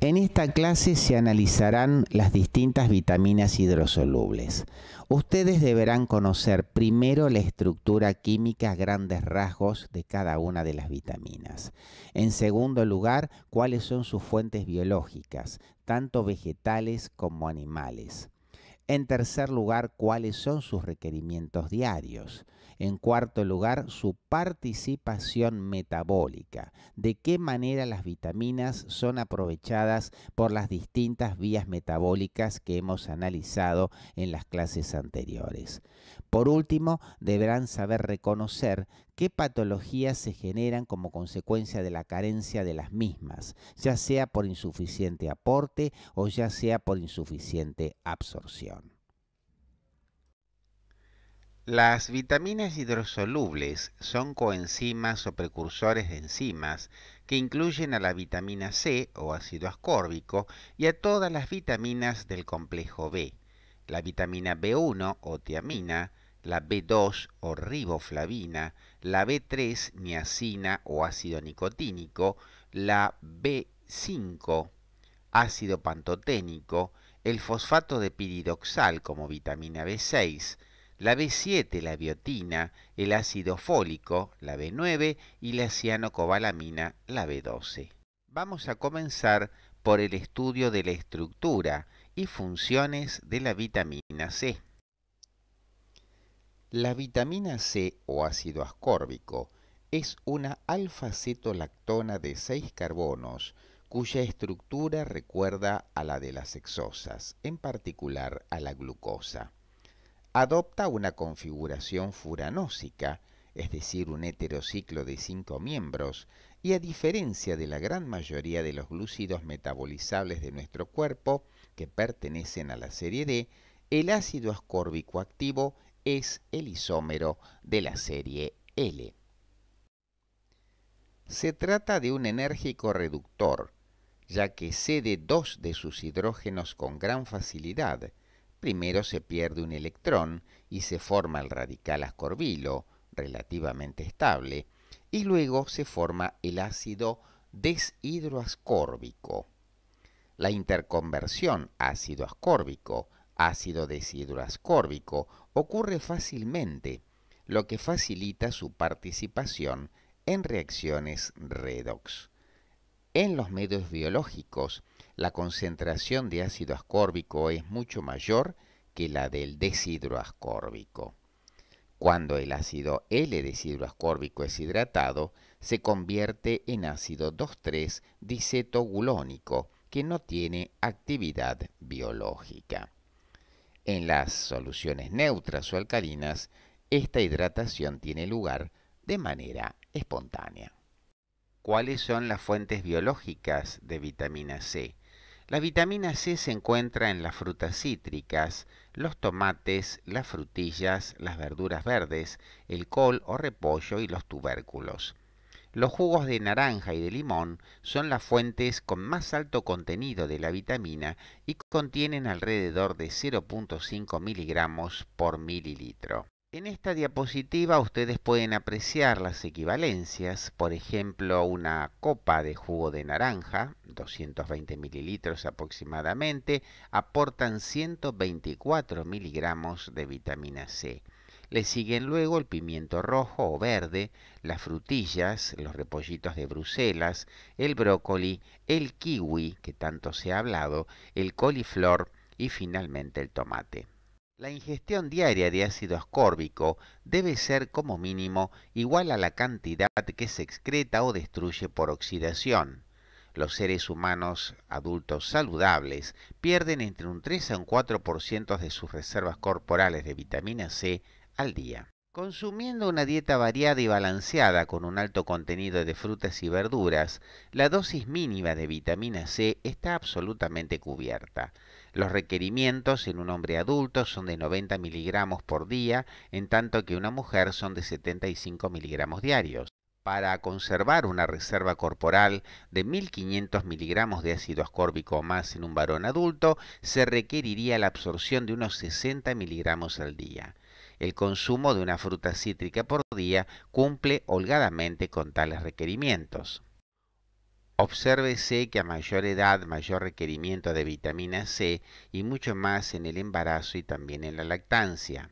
En esta clase se analizarán las distintas vitaminas hidrosolubles. Ustedes deberán conocer primero la estructura química a grandes rasgos de cada una de las vitaminas. En segundo lugar, cuáles son sus fuentes biológicas, tanto vegetales como animales. En tercer lugar, cuáles son sus requerimientos diarios. En cuarto lugar, su participación metabólica. De qué manera las vitaminas son aprovechadas por las distintas vías metabólicas que hemos analizado en las clases anteriores. Por último, deberán saber reconocer qué patologías se generan como consecuencia de la carencia de las mismas, ya sea por insuficiente aporte o ya sea por insuficiente absorción. Las vitaminas hidrosolubles son coenzimas o precursores de enzimas que incluyen a la vitamina C o ácido ascórbico y a todas las vitaminas del complejo B, la vitamina B1 o tiamina, la B2 o riboflavina, la B3 niacina o ácido nicotínico, la B5 ácido pantoténico, el fosfato de piridoxal como vitamina B6, la B7, la biotina, el ácido fólico, la B9 y la cianocobalamina, la B12. Vamos a comenzar por el estudio de la estructura y funciones de la vitamina C. La vitamina C o ácido ascórbico es una alfa-cetolactona de 6 carbonos cuya estructura recuerda a la de las exosas, en particular a la glucosa adopta una configuración furanósica, es decir, un heterociclo de cinco miembros, y a diferencia de la gran mayoría de los glúcidos metabolizables de nuestro cuerpo, que pertenecen a la serie D, el ácido ascórbico activo es el isómero de la serie L. Se trata de un enérgico reductor, ya que cede dos de sus hidrógenos con gran facilidad, primero se pierde un electrón y se forma el radical ascorbilo, relativamente estable, y luego se forma el ácido deshidroascórbico. La interconversión ácido ascórbico, ácido deshidroascórbico, ocurre fácilmente, lo que facilita su participación en reacciones redox. En los medios biológicos, la concentración de ácido ascórbico es mucho mayor que la del deshidroascórbico. Cuando el ácido L-deshidroascórbico es hidratado, se convierte en ácido 2,3-dicetogulónico, que no tiene actividad biológica. En las soluciones neutras o alcalinas, esta hidratación tiene lugar de manera espontánea. ¿Cuáles son las fuentes biológicas de vitamina C? La vitamina C se encuentra en las frutas cítricas, los tomates, las frutillas, las verduras verdes, el col o repollo y los tubérculos. Los jugos de naranja y de limón son las fuentes con más alto contenido de la vitamina y contienen alrededor de 0.5 miligramos por mililitro. En esta diapositiva ustedes pueden apreciar las equivalencias, por ejemplo una copa de jugo de naranja, 220 mililitros aproximadamente, aportan 124 miligramos de vitamina C. Le siguen luego el pimiento rojo o verde, las frutillas, los repollitos de Bruselas, el brócoli, el kiwi, que tanto se ha hablado, el coliflor y finalmente el tomate. La ingestión diaria de ácido ascórbico debe ser como mínimo igual a la cantidad que se excreta o destruye por oxidación. Los seres humanos adultos saludables pierden entre un 3 a un 4% de sus reservas corporales de vitamina C al día. Consumiendo una dieta variada y balanceada con un alto contenido de frutas y verduras, la dosis mínima de vitamina C está absolutamente cubierta. Los requerimientos en un hombre adulto son de 90 miligramos por día, en tanto que una mujer son de 75 miligramos diarios. Para conservar una reserva corporal de 1.500 miligramos de ácido ascórbico o más en un varón adulto, se requeriría la absorción de unos 60 miligramos al día. El consumo de una fruta cítrica por día cumple holgadamente con tales requerimientos. Obsérvese que a mayor edad, mayor requerimiento de vitamina C y mucho más en el embarazo y también en la lactancia.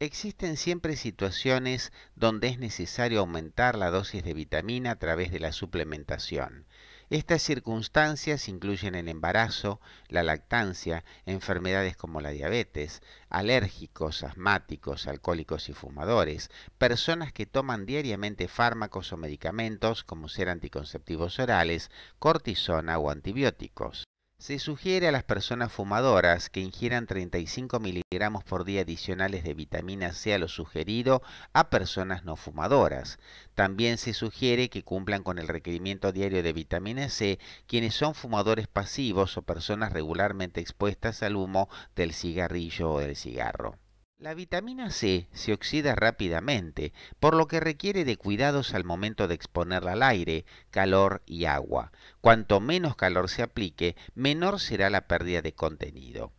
Existen siempre situaciones donde es necesario aumentar la dosis de vitamina a través de la suplementación. Estas circunstancias incluyen el embarazo, la lactancia, enfermedades como la diabetes, alérgicos, asmáticos, alcohólicos y fumadores, personas que toman diariamente fármacos o medicamentos como ser anticonceptivos orales, cortisona o antibióticos. Se sugiere a las personas fumadoras que ingieran 35 miligramos por día adicionales de vitamina C a lo sugerido a personas no fumadoras. También se sugiere que cumplan con el requerimiento diario de vitamina C quienes son fumadores pasivos o personas regularmente expuestas al humo del cigarrillo o del cigarro. La vitamina C se oxida rápidamente, por lo que requiere de cuidados al momento de exponerla al aire, calor y agua. Cuanto menos calor se aplique, menor será la pérdida de contenido.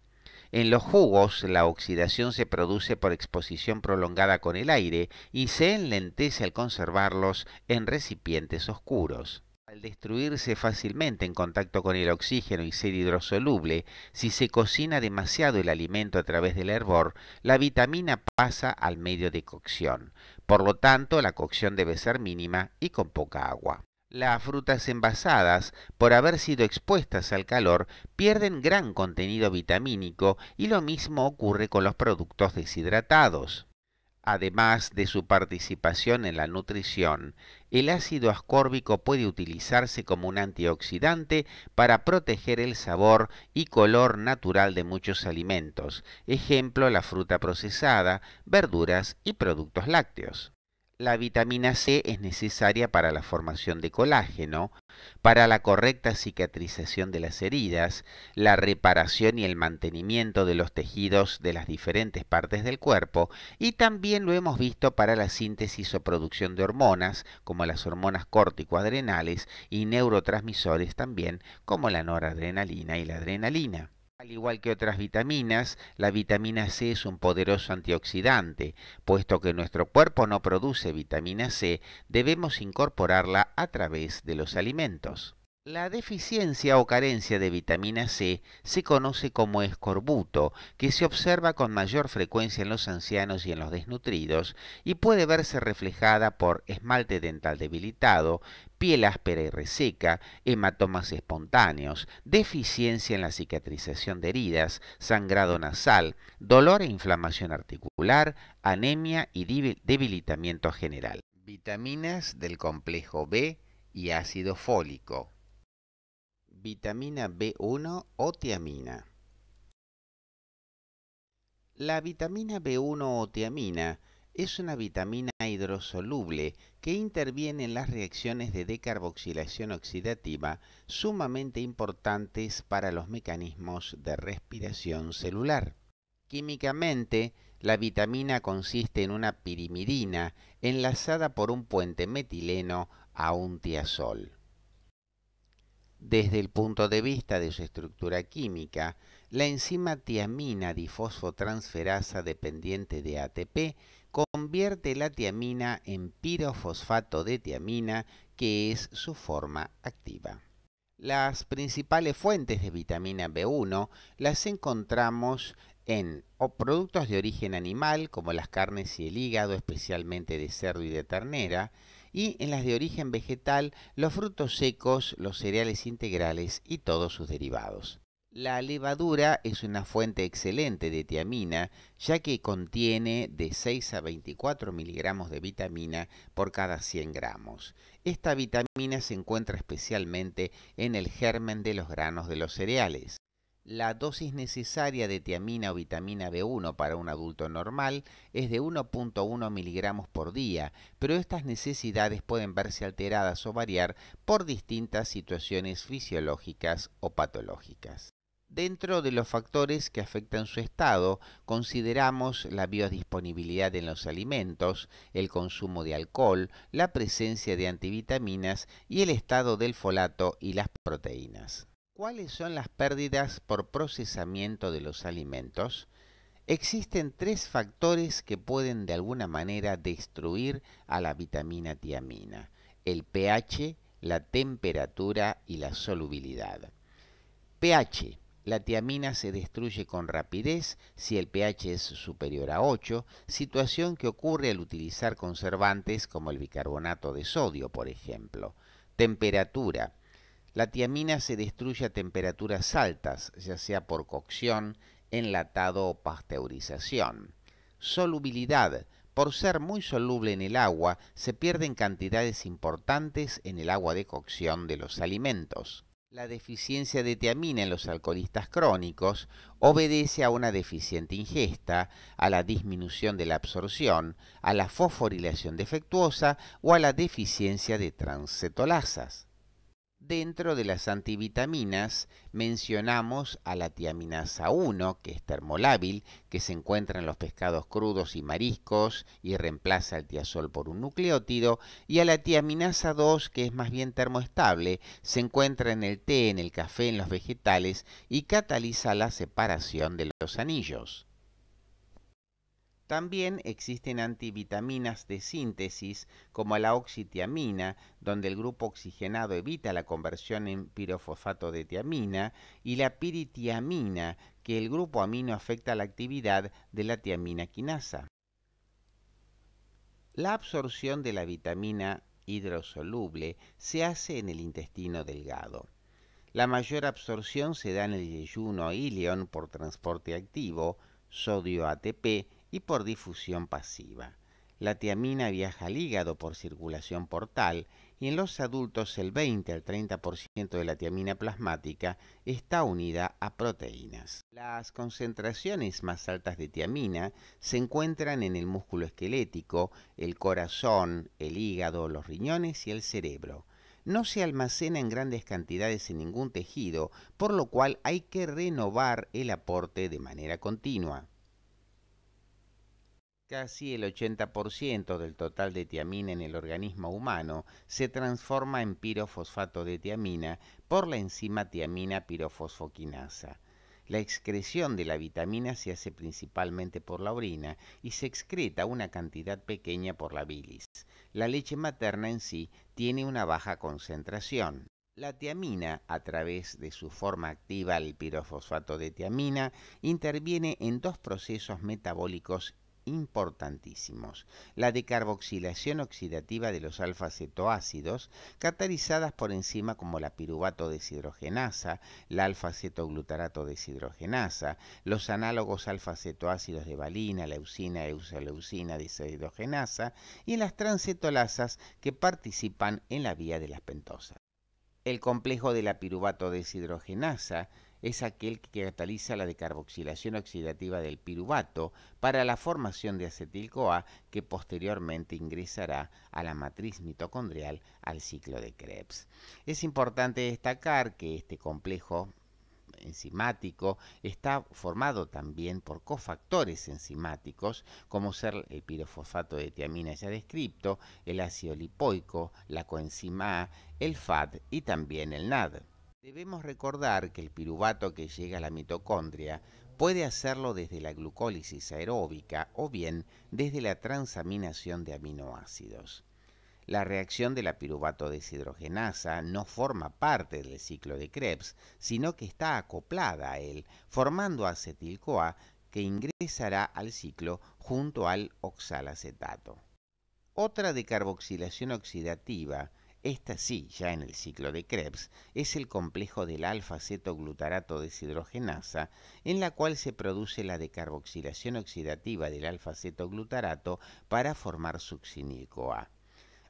En los jugos, la oxidación se produce por exposición prolongada con el aire y se enlentece al conservarlos en recipientes oscuros. Al destruirse fácilmente en contacto con el oxígeno y ser hidrosoluble, si se cocina demasiado el alimento a través del hervor, la vitamina pasa al medio de cocción. Por lo tanto, la cocción debe ser mínima y con poca agua. Las frutas envasadas, por haber sido expuestas al calor, pierden gran contenido vitamínico y lo mismo ocurre con los productos deshidratados además de su participación en la nutrición, el ácido ascórbico puede utilizarse como un antioxidante para proteger el sabor y color natural de muchos alimentos, ejemplo la fruta procesada, verduras y productos lácteos la vitamina C es necesaria para la formación de colágeno, para la correcta cicatrización de las heridas, la reparación y el mantenimiento de los tejidos de las diferentes partes del cuerpo y también lo hemos visto para la síntesis o producción de hormonas como las hormonas corticoadrenales y neurotransmisores también como la noradrenalina y la adrenalina. Al igual que otras vitaminas, la vitamina C es un poderoso antioxidante. Puesto que nuestro cuerpo no produce vitamina C, debemos incorporarla a través de los alimentos. La deficiencia o carencia de vitamina C se conoce como escorbuto, que se observa con mayor frecuencia en los ancianos y en los desnutridos, y puede verse reflejada por esmalte dental debilitado, piel áspera y reseca, hematomas espontáneos, deficiencia en la cicatrización de heridas, sangrado nasal, dolor e inflamación articular, anemia y debilitamiento general. Vitaminas del complejo B y ácido fólico. Vitamina B1 o tiamina. La vitamina B1 o tiamina es una vitamina hidrosoluble que interviene en las reacciones de decarboxilación oxidativa sumamente importantes para los mecanismos de respiración celular. Químicamente, la vitamina consiste en una pirimidina enlazada por un puente metileno a un tiazol. Desde el punto de vista de su estructura química, la enzima tiamina difosfotransferasa dependiente de ATP convierte la tiamina en pirofosfato de tiamina, que es su forma activa. Las principales fuentes de vitamina B1 las encontramos en productos de origen animal como las carnes y el hígado, especialmente de cerdo y de ternera, y en las de origen vegetal, los frutos secos, los cereales integrales y todos sus derivados. La levadura es una fuente excelente de tiamina, ya que contiene de 6 a 24 miligramos de vitamina por cada 100 gramos. Esta vitamina se encuentra especialmente en el germen de los granos de los cereales. La dosis necesaria de tiamina o vitamina B1 para un adulto normal es de 1.1 miligramos por día, pero estas necesidades pueden verse alteradas o variar por distintas situaciones fisiológicas o patológicas. Dentro de los factores que afectan su estado, consideramos la biodisponibilidad en los alimentos, el consumo de alcohol, la presencia de antivitaminas y el estado del folato y las proteínas. ¿Cuáles son las pérdidas por procesamiento de los alimentos? Existen tres factores que pueden de alguna manera destruir a la vitamina tiamina, el pH, la temperatura y la solubilidad. pH la tiamina se destruye con rapidez si el pH es superior a 8, situación que ocurre al utilizar conservantes como el bicarbonato de sodio, por ejemplo. Temperatura. La tiamina se destruye a temperaturas altas, ya sea por cocción, enlatado o pasteurización. Solubilidad. Por ser muy soluble en el agua, se pierden cantidades importantes en el agua de cocción de los alimentos. La deficiencia de tiamina en los alcoholistas crónicos obedece a una deficiente ingesta, a la disminución de la absorción, a la fosforilación defectuosa o a la deficiencia de transcetolasas. Dentro de las antivitaminas mencionamos a la tiaminasa 1, que es termolábil, que se encuentra en los pescados crudos y mariscos y reemplaza el tiazol por un nucleótido, y a la tiaminasa 2, que es más bien termoestable, se encuentra en el té, en el café, en los vegetales y cataliza la separación de los anillos. También existen antivitaminas de síntesis como la oxitiamina, donde el grupo oxigenado evita la conversión en pirofosfato de tiamina, y la piritiamina, que el grupo amino afecta la actividad de la tiamina quinasa. La absorción de la vitamina hidrosoluble se hace en el intestino delgado. La mayor absorción se da en el yeyuno ileón por transporte activo, sodio ATP, por difusión pasiva. La tiamina viaja al hígado por circulación portal y en los adultos el 20 al 30% de la tiamina plasmática está unida a proteínas. Las concentraciones más altas de tiamina se encuentran en el músculo esquelético, el corazón, el hígado, los riñones y el cerebro. No se almacena en grandes cantidades en ningún tejido, por lo cual hay que renovar el aporte de manera continua. Casi el 80% del total de tiamina en el organismo humano se transforma en pirofosfato de tiamina por la enzima tiamina pirofosfoquinasa. La excreción de la vitamina se hace principalmente por la orina y se excreta una cantidad pequeña por la bilis. La leche materna en sí tiene una baja concentración. La tiamina, a través de su forma activa, el pirofosfato de tiamina, interviene en dos procesos metabólicos importantísimos. La decarboxilación oxidativa de los alfa-cetoácidos, catalizadas por enzimas como la piruvato deshidrogenasa, la alfa-cetoglutarato deshidrogenasa, los análogos alfa-cetoácidos de valina, leucina, eucaleucina deshidrogenasa y las transetolasas que participan en la vía de las pentosas. El complejo de la piruvato deshidrogenasa es aquel que cataliza la decarboxilación oxidativa del piruvato para la formación de acetil-CoA que posteriormente ingresará a la matriz mitocondrial al ciclo de Krebs. Es importante destacar que este complejo enzimático está formado también por cofactores enzimáticos como ser el pirofosfato de tiamina ya descrito, el ácido lipoico, la coenzima A, el FAD y también el NAD. Debemos recordar que el piruvato que llega a la mitocondria puede hacerlo desde la glucólisis aeróbica o bien desde la transaminación de aminoácidos. La reacción de la piruvato deshidrogenasa no forma parte del ciclo de Krebs, sino que está acoplada a él, formando acetil-CoA que ingresará al ciclo junto al oxalacetato. Otra decarboxilación oxidativa esta sí, ya en el ciclo de Krebs, es el complejo del alfa-cetoglutarato deshidrogenasa, en la cual se produce la decarboxilación oxidativa del alfa-cetoglutarato para formar succinil A.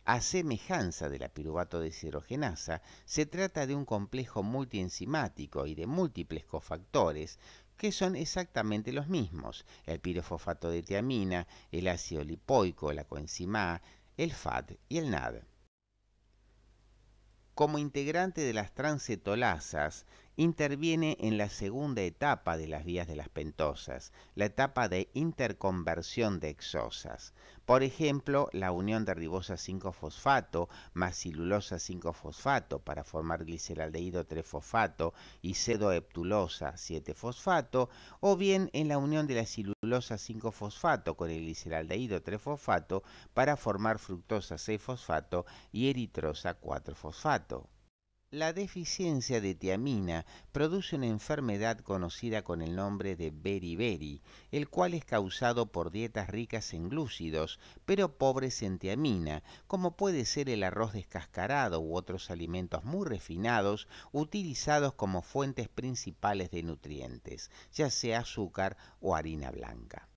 A semejanza de la piruvato deshidrogenasa, se trata de un complejo multienzimático y de múltiples cofactores que son exactamente los mismos, el pirofosfato de tiamina, el ácido lipoico, la coenzima A, el FAD y el NAD como integrante de las transetolazas interviene en la segunda etapa de las vías de las pentosas, la etapa de interconversión de exosas. Por ejemplo, la unión de ribosa 5-fosfato más celulosa 5-fosfato para formar gliceraldehído 3-fosfato y sedoheptulosa 7-fosfato, o bien en la unión de la celulosa 5-fosfato con el gliceraldehído 3-fosfato para formar fructosa 6-fosfato y eritrosa 4-fosfato. La deficiencia de tiamina produce una enfermedad conocida con el nombre de beriberi, el cual es causado por dietas ricas en glúcidos, pero pobres en tiamina, como puede ser el arroz descascarado u otros alimentos muy refinados utilizados como fuentes principales de nutrientes, ya sea azúcar o harina blanca.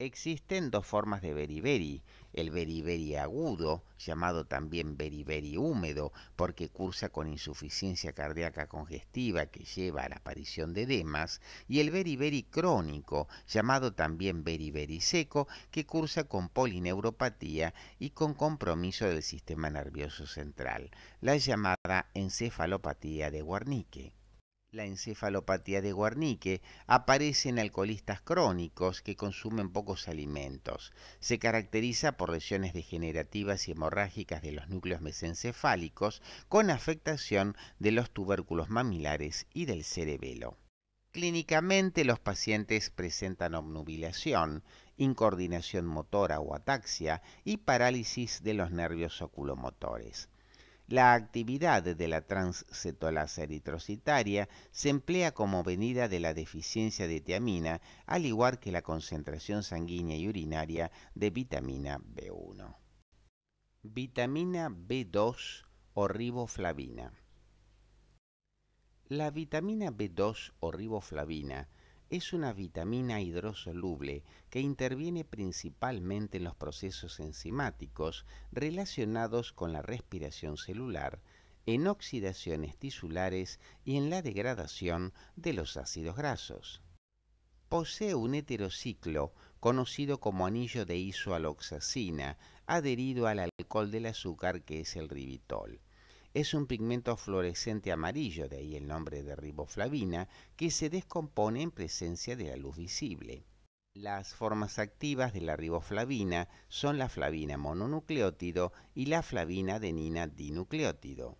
Existen dos formas de beriberi, el beriberi agudo, llamado también beriberi húmedo, porque cursa con insuficiencia cardíaca congestiva que lleva a la aparición de edemas, y el beriberi crónico, llamado también beriberi seco, que cursa con polineuropatía y con compromiso del sistema nervioso central, la llamada encefalopatía de Guarnique la encefalopatía de Guarnique, aparece en alcoholistas crónicos que consumen pocos alimentos. Se caracteriza por lesiones degenerativas y hemorrágicas de los núcleos mesencefálicos con afectación de los tubérculos mamilares y del cerebelo. Clínicamente los pacientes presentan obnubilación, incoordinación motora o ataxia y parálisis de los nervios oculomotores. La actividad de la transcetolasa eritrocitaria se emplea como venida de la deficiencia de tiamina, al igual que la concentración sanguínea y urinaria de vitamina B1. Vitamina B2 o riboflavina. La vitamina B2 o riboflavina es una vitamina hidrosoluble que interviene principalmente en los procesos enzimáticos relacionados con la respiración celular, en oxidaciones tisulares y en la degradación de los ácidos grasos. Posee un heterociclo conocido como anillo de isoaloxacina adherido al alcohol del azúcar que es el ribitol es un pigmento fluorescente amarillo, de ahí el nombre de riboflavina, que se descompone en presencia de la luz visible. Las formas activas de la riboflavina son la flavina mononucleótido y la flavina adenina dinucleótido.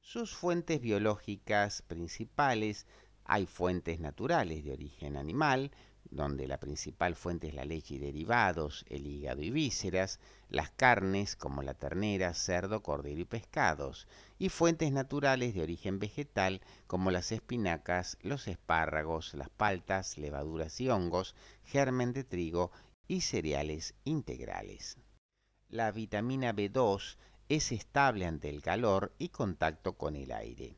Sus fuentes biológicas principales hay fuentes naturales de origen animal, donde la principal fuente es la leche y derivados, el hígado y vísceras, las carnes como la ternera, cerdo, cordero y pescados, y fuentes naturales de origen vegetal como las espinacas, los espárragos, las paltas, levaduras y hongos, germen de trigo y cereales integrales. La vitamina B2 es estable ante el calor y contacto con el aire.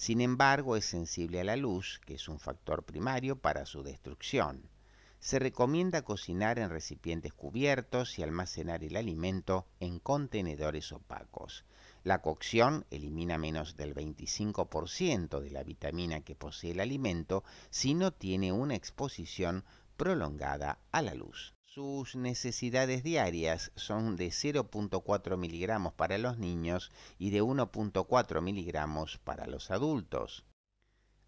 Sin embargo, es sensible a la luz, que es un factor primario para su destrucción. Se recomienda cocinar en recipientes cubiertos y almacenar el alimento en contenedores opacos. La cocción elimina menos del 25% de la vitamina que posee el alimento si no tiene una exposición prolongada a la luz. Sus necesidades diarias son de 0.4 miligramos para los niños y de 1.4 miligramos para los adultos.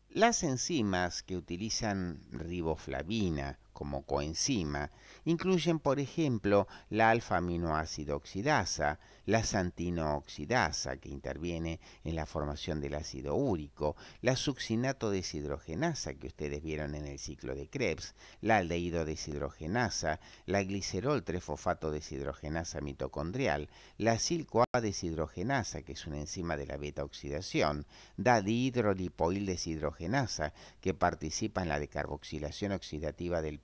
Las enzimas que utilizan riboflavina como coenzima incluyen, por ejemplo, la alfa-aminoácido oxidasa, la santino-oxidasa, que interviene en la formación del ácido úrico, la succinato deshidrogenasa, que ustedes vieron en el ciclo de Krebs, la aldehído deshidrogenasa, la glicerol trefosfato deshidrogenasa mitocondrial, la silcoA deshidrogenasa, que es una enzima de la beta-oxidación, la dihidrolipoil deshidrogenasa, que participa en la decarboxilación oxidativa del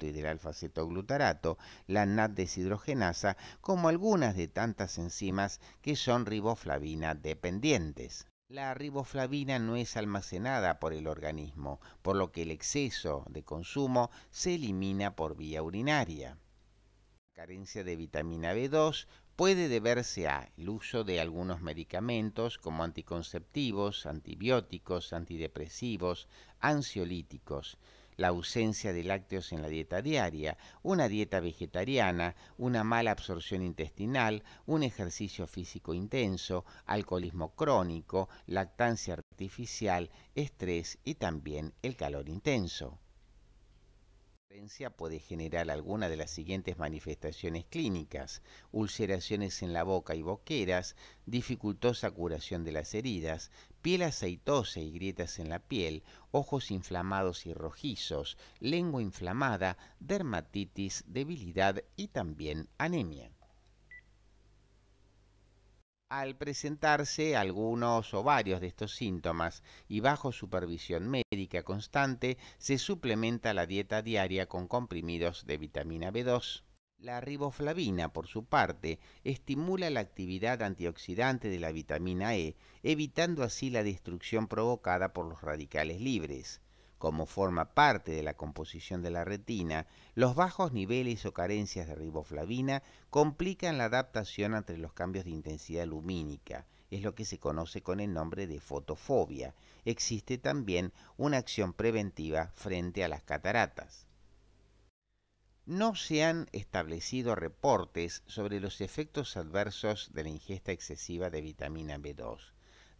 y del alfa-cetoglutarato, la NAT deshidrogenasa, como algunas de tantas enzimas que son riboflavina dependientes. La riboflavina no es almacenada por el organismo, por lo que el exceso de consumo se elimina por vía urinaria. La carencia de vitamina B2 puede deberse a el uso de algunos medicamentos como anticonceptivos, antibióticos, antidepresivos, ansiolíticos, la ausencia de lácteos en la dieta diaria, una dieta vegetariana, una mala absorción intestinal, un ejercicio físico intenso, alcoholismo crónico, lactancia artificial, estrés y también el calor intenso puede generar alguna de las siguientes manifestaciones clínicas, ulceraciones en la boca y boqueras, dificultosa curación de las heridas, piel aceitosa y grietas en la piel, ojos inflamados y rojizos, lengua inflamada, dermatitis, debilidad y también anemia. Al presentarse algunos o varios de estos síntomas y bajo supervisión médica constante, se suplementa la dieta diaria con comprimidos de vitamina B2. La riboflavina, por su parte, estimula la actividad antioxidante de la vitamina E, evitando así la destrucción provocada por los radicales libres como forma parte de la composición de la retina, los bajos niveles o carencias de riboflavina complican la adaptación ante los cambios de intensidad lumínica, es lo que se conoce con el nombre de fotofobia. Existe también una acción preventiva frente a las cataratas. No se han establecido reportes sobre los efectos adversos de la ingesta excesiva de vitamina B2.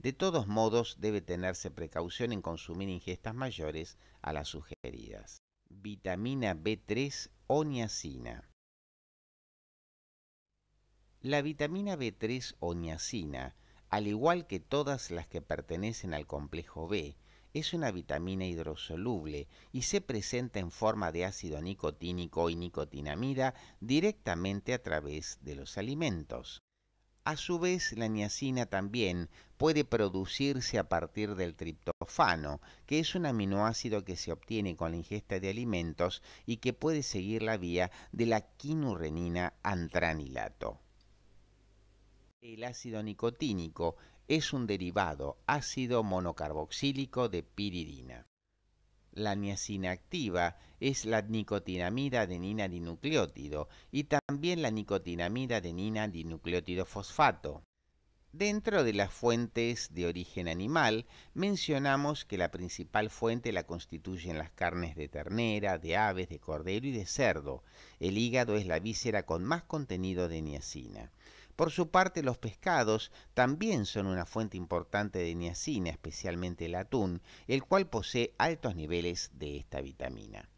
De todos modos, debe tenerse precaución en consumir ingestas mayores a las sugeridas. Vitamina B3 o niacina. La vitamina B3 o niacina, al igual que todas las que pertenecen al complejo B, es una vitamina hidrosoluble y se presenta en forma de ácido nicotínico y nicotinamida directamente a través de los alimentos. A su vez, la niacina también puede producirse a partir del triptofano, que es un aminoácido que se obtiene con la ingesta de alimentos y que puede seguir la vía de la quinurrenina antranilato. El ácido nicotínico es un derivado ácido monocarboxílico de piridina. La niacina activa es la nicotinamida adenina dinucleótido y también la nicotinamida adenina dinucleótido fosfato. Dentro de las fuentes de origen animal, mencionamos que la principal fuente la constituyen las carnes de ternera, de aves, de cordero y de cerdo. El hígado es la víscera con más contenido de niacina. Por su parte, los pescados también son una fuente importante de niacina, especialmente el atún, el cual posee altos niveles de esta vitamina.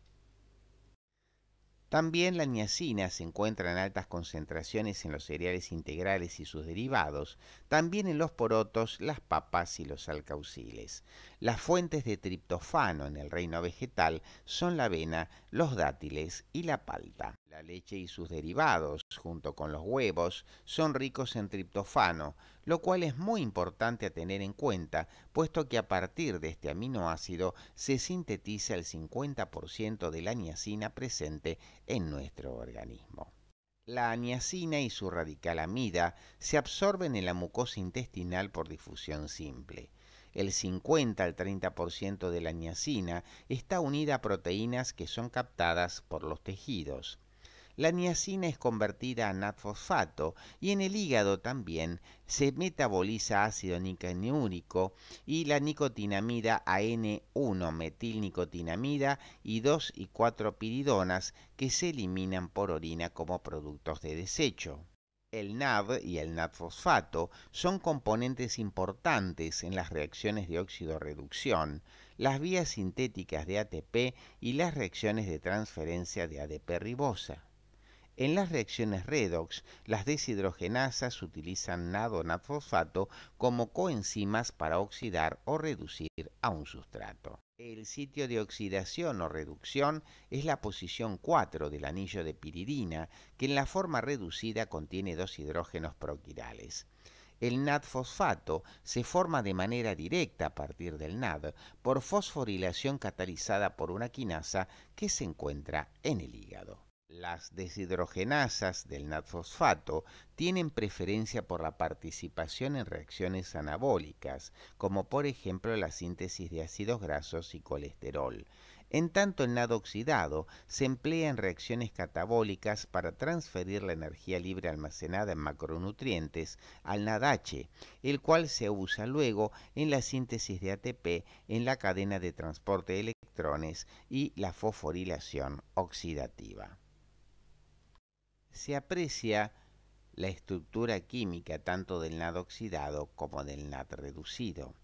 También la niacina se encuentra en altas concentraciones en los cereales integrales y sus derivados, también en los porotos, las papas y los alcauciles. Las fuentes de triptofano en el reino vegetal son la avena, los dátiles y la palta. La leche y sus derivados, junto con los huevos, son ricos en triptofano, lo cual es muy importante a tener en cuenta, puesto que a partir de este aminoácido se sintetiza el 50% de la niacina presente en nuestro organismo. La niacina y su radical amida se absorben en la mucosa intestinal por difusión simple. El 50 al 30% de la niacina está unida a proteínas que son captadas por los tejidos. La niacina es convertida a fosfato y en el hígado también se metaboliza ácido nicaniúrico y la nicotinamida AN1 metilnicotinamida y 2 y 4 piridonas que se eliminan por orina como productos de desecho. El NAD y el fosfato son componentes importantes en las reacciones de óxido-reducción, las vías sintéticas de ATP y las reacciones de transferencia de ADP ribosa. En las reacciones redox, las deshidrogenasas utilizan fosfato como coenzimas para oxidar o reducir a un sustrato. El sitio de oxidación o reducción es la posición 4 del anillo de piridina, que en la forma reducida contiene dos hidrógenos proquirales. El fosfato se forma de manera directa a partir del NAD por fosforilación catalizada por una quinasa que se encuentra en el hígado. Las deshidrogenasas del fosfato tienen preferencia por la participación en reacciones anabólicas, como por ejemplo la síntesis de ácidos grasos y colesterol. En tanto, el NAD oxidado se emplea en reacciones catabólicas para transferir la energía libre almacenada en macronutrientes al NADH, el cual se usa luego en la síntesis de ATP en la cadena de transporte de electrones y la fosforilación oxidativa se aprecia la estructura química tanto del NAD oxidado como del NAD reducido.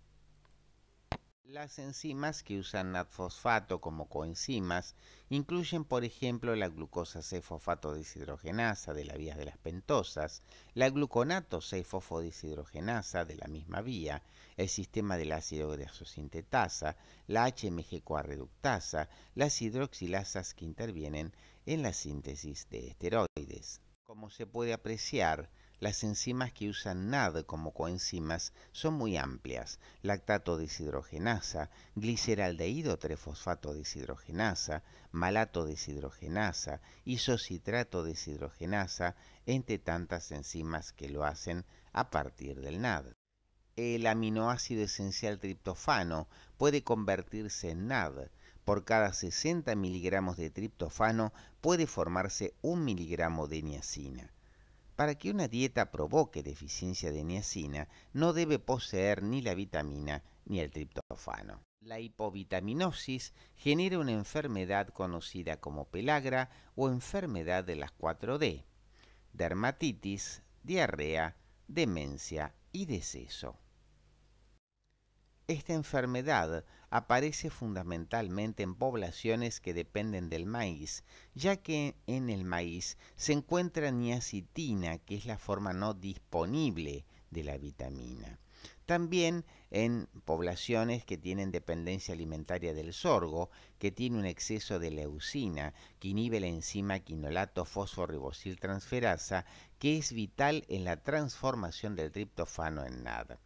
Las enzimas que usan fosfato como coenzimas incluyen, por ejemplo, la glucosa 6-fosfato deshidrogenasa de la vía de las pentosas, la gluconato 6 deshidrogenasa de la misma vía, el sistema del ácido grasosintetasa, la HMG-CoA reductasa, las hidroxilasas que intervienen en la síntesis de esteroides. Como se puede apreciar, las enzimas que usan NAD como coenzimas son muy amplias. Lactato deshidrogenasa, gliceraldehído trefosfato deshidrogenasa, malato deshidrogenasa, isocitrato deshidrogenasa, entre tantas enzimas que lo hacen a partir del NAD. El aminoácido esencial triptofano puede convertirse en NAD por cada 60 miligramos de triptofano puede formarse un miligramo de niacina. Para que una dieta provoque deficiencia de niacina, no debe poseer ni la vitamina ni el triptofano. La hipovitaminosis genera una enfermedad conocida como pelagra o enfermedad de las 4D, dermatitis, diarrea, demencia y deceso. Esta enfermedad aparece fundamentalmente en poblaciones que dependen del maíz, ya que en el maíz se encuentra niacitina, que es la forma no disponible de la vitamina. También en poblaciones que tienen dependencia alimentaria del sorgo, que tiene un exceso de leucina, que inhibe la enzima quinolato fosforribosil transferasa, que es vital en la transformación del triptofano en nada.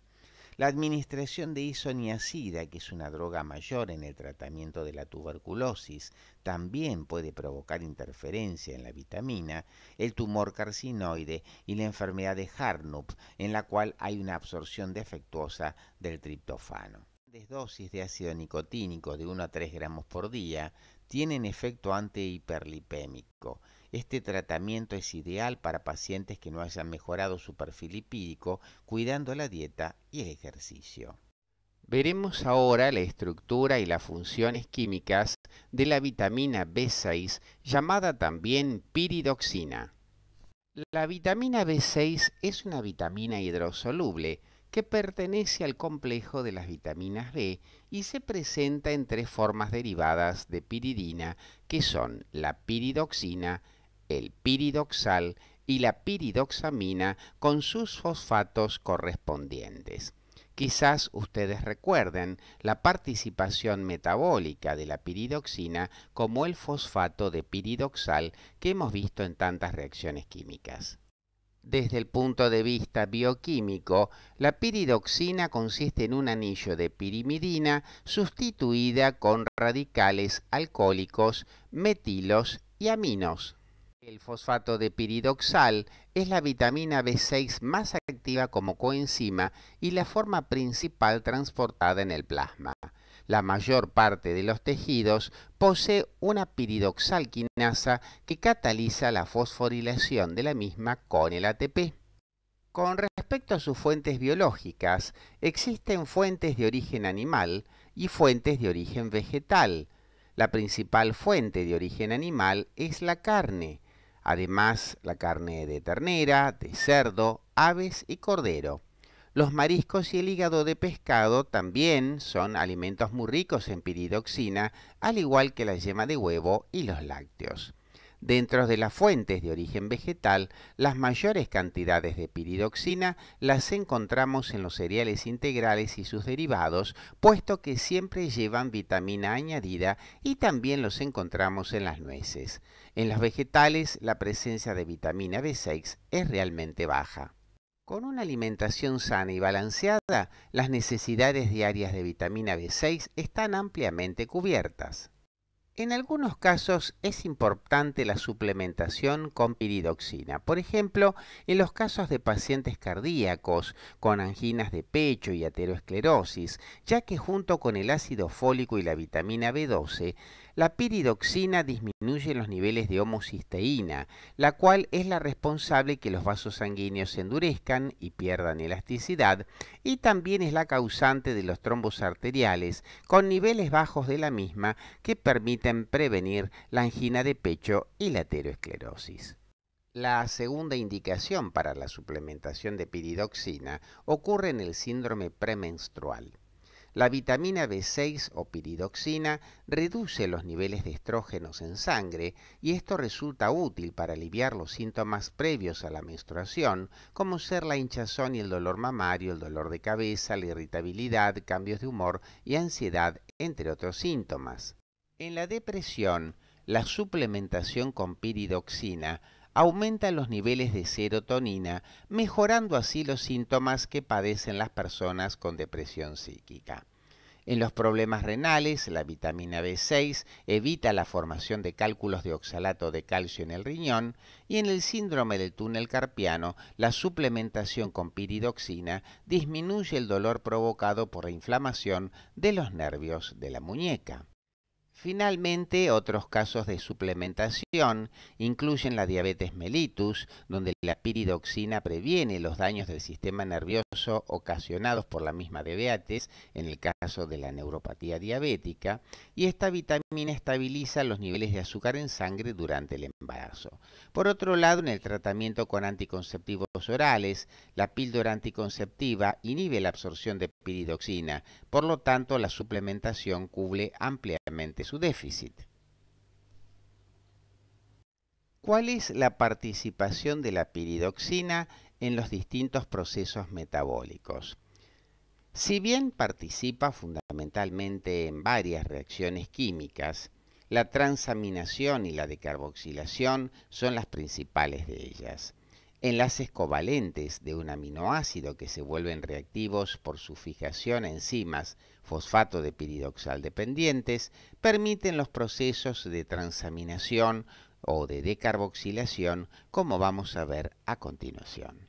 La administración de isoniazida, que es una droga mayor en el tratamiento de la tuberculosis, también puede provocar interferencia en la vitamina, el tumor carcinoide y la enfermedad de Harnup, en la cual hay una absorción defectuosa del triptofano. Las dosis de ácido nicotínico de 1 a 3 gramos por día tienen efecto antihiperlipémico este tratamiento es ideal para pacientes que no hayan mejorado su perfil lipídico cuidando la dieta y el ejercicio. Veremos ahora la estructura y las funciones químicas de la vitamina B6 llamada también piridoxina. La vitamina B6 es una vitamina hidrosoluble que pertenece al complejo de las vitaminas B y se presenta en tres formas derivadas de piridina, que son la piridoxina, el piridoxal y la piridoxamina con sus fosfatos correspondientes. Quizás ustedes recuerden la participación metabólica de la piridoxina como el fosfato de piridoxal que hemos visto en tantas reacciones químicas. Desde el punto de vista bioquímico, la piridoxina consiste en un anillo de pirimidina sustituida con radicales alcohólicos, metilos y aminos. El fosfato de piridoxal es la vitamina B6 más activa como coenzima y la forma principal transportada en el plasma. La mayor parte de los tejidos posee una piridoxalquinasa que cataliza la fosforilación de la misma con el ATP. Con respecto a sus fuentes biológicas, existen fuentes de origen animal y fuentes de origen vegetal. La principal fuente de origen animal es la carne, Además, la carne de ternera, de cerdo, aves y cordero. Los mariscos y el hígado de pescado también son alimentos muy ricos en piridoxina, al igual que la yema de huevo y los lácteos. Dentro de las fuentes de origen vegetal, las mayores cantidades de piridoxina las encontramos en los cereales integrales y sus derivados, puesto que siempre llevan vitamina añadida y también los encontramos en las nueces. En los vegetales la presencia de vitamina B6 es realmente baja. Con una alimentación sana y balanceada, las necesidades diarias de vitamina B6 están ampliamente cubiertas. En algunos casos es importante la suplementación con piridoxina, por ejemplo, en los casos de pacientes cardíacos con anginas de pecho y ateroesclerosis, ya que junto con el ácido fólico y la vitamina B12 la piridoxina disminuye los niveles de homocisteína, la cual es la responsable que los vasos sanguíneos se endurezcan y pierdan elasticidad, y también es la causante de los trombos arteriales, con niveles bajos de la misma que permiten prevenir la angina de pecho y la ateroesclerosis. La segunda indicación para la suplementación de piridoxina ocurre en el síndrome premenstrual. La vitamina B6 o piridoxina reduce los niveles de estrógenos en sangre y esto resulta útil para aliviar los síntomas previos a la menstruación, como ser la hinchazón y el dolor mamario, el dolor de cabeza, la irritabilidad, cambios de humor y ansiedad, entre otros síntomas. En la depresión, la suplementación con piridoxina aumenta los niveles de serotonina, mejorando así los síntomas que padecen las personas con depresión psíquica. En los problemas renales, la vitamina B6 evita la formación de cálculos de oxalato de calcio en el riñón y en el síndrome del túnel carpiano, la suplementación con piridoxina disminuye el dolor provocado por la inflamación de los nervios de la muñeca. Finalmente, otros casos de suplementación incluyen la diabetes mellitus, donde la piridoxina previene los daños del sistema nervioso ocasionados por la misma diabetes, en el caso de la neuropatía diabética, y esta vitamina estabiliza los niveles de azúcar en sangre durante el embarazo. Por otro lado, en el tratamiento con anticonceptivos orales, la píldora anticonceptiva inhibe la absorción de piridoxina. Por lo tanto, la suplementación cubre ampliamente su déficit. ¿Cuál es la participación de la piridoxina en los distintos procesos metabólicos? Si bien participa fundamentalmente en varias reacciones químicas, la transaminación y la decarboxilación son las principales de ellas enlaces covalentes de un aminoácido que se vuelven reactivos por su fijación a enzimas fosfato de piridoxal dependientes, permiten los procesos de transaminación o de decarboxilación, como vamos a ver a continuación.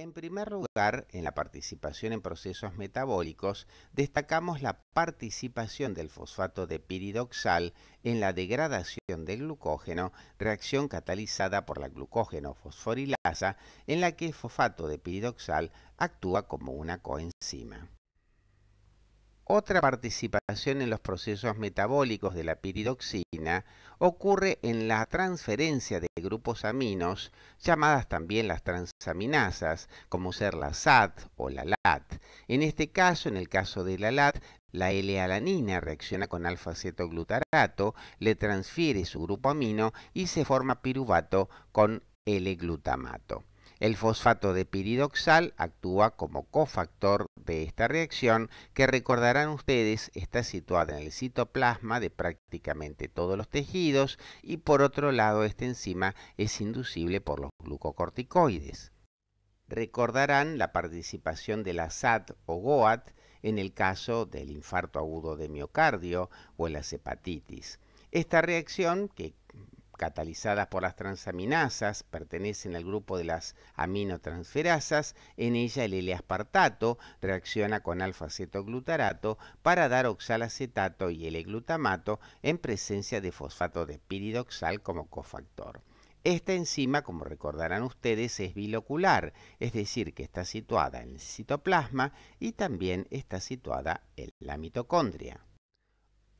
En primer lugar, en la participación en procesos metabólicos, destacamos la participación del fosfato de piridoxal en la degradación del glucógeno, reacción catalizada por la glucógeno fosforilasa, en la que el fosfato de piridoxal actúa como una coenzima. Otra participación en los procesos metabólicos de la piridoxina ocurre en la transferencia de grupos aminos, llamadas también las transaminasas, como ser la SAT o la LAT. En este caso, en el caso de la LAT, la L-alanina reacciona con alfa-cetoglutarato, le transfiere su grupo amino y se forma piruvato con L-glutamato. El fosfato de piridoxal actúa como cofactor de esta reacción que recordarán ustedes está situada en el citoplasma de prácticamente todos los tejidos y por otro lado esta enzima es inducible por los glucocorticoides. Recordarán la participación de la SAT o GOAT en el caso del infarto agudo de miocardio o la la hepatitis. Esta reacción, que catalizadas por las transaminasas, pertenecen al grupo de las aminotransferasas, en ella el L-aspartato reacciona con alfa-cetoglutarato para dar oxalacetato y L-glutamato en presencia de fosfato de piridoxal como cofactor. Esta enzima, como recordarán ustedes, es bilocular, es decir, que está situada en el citoplasma y también está situada en la mitocondria.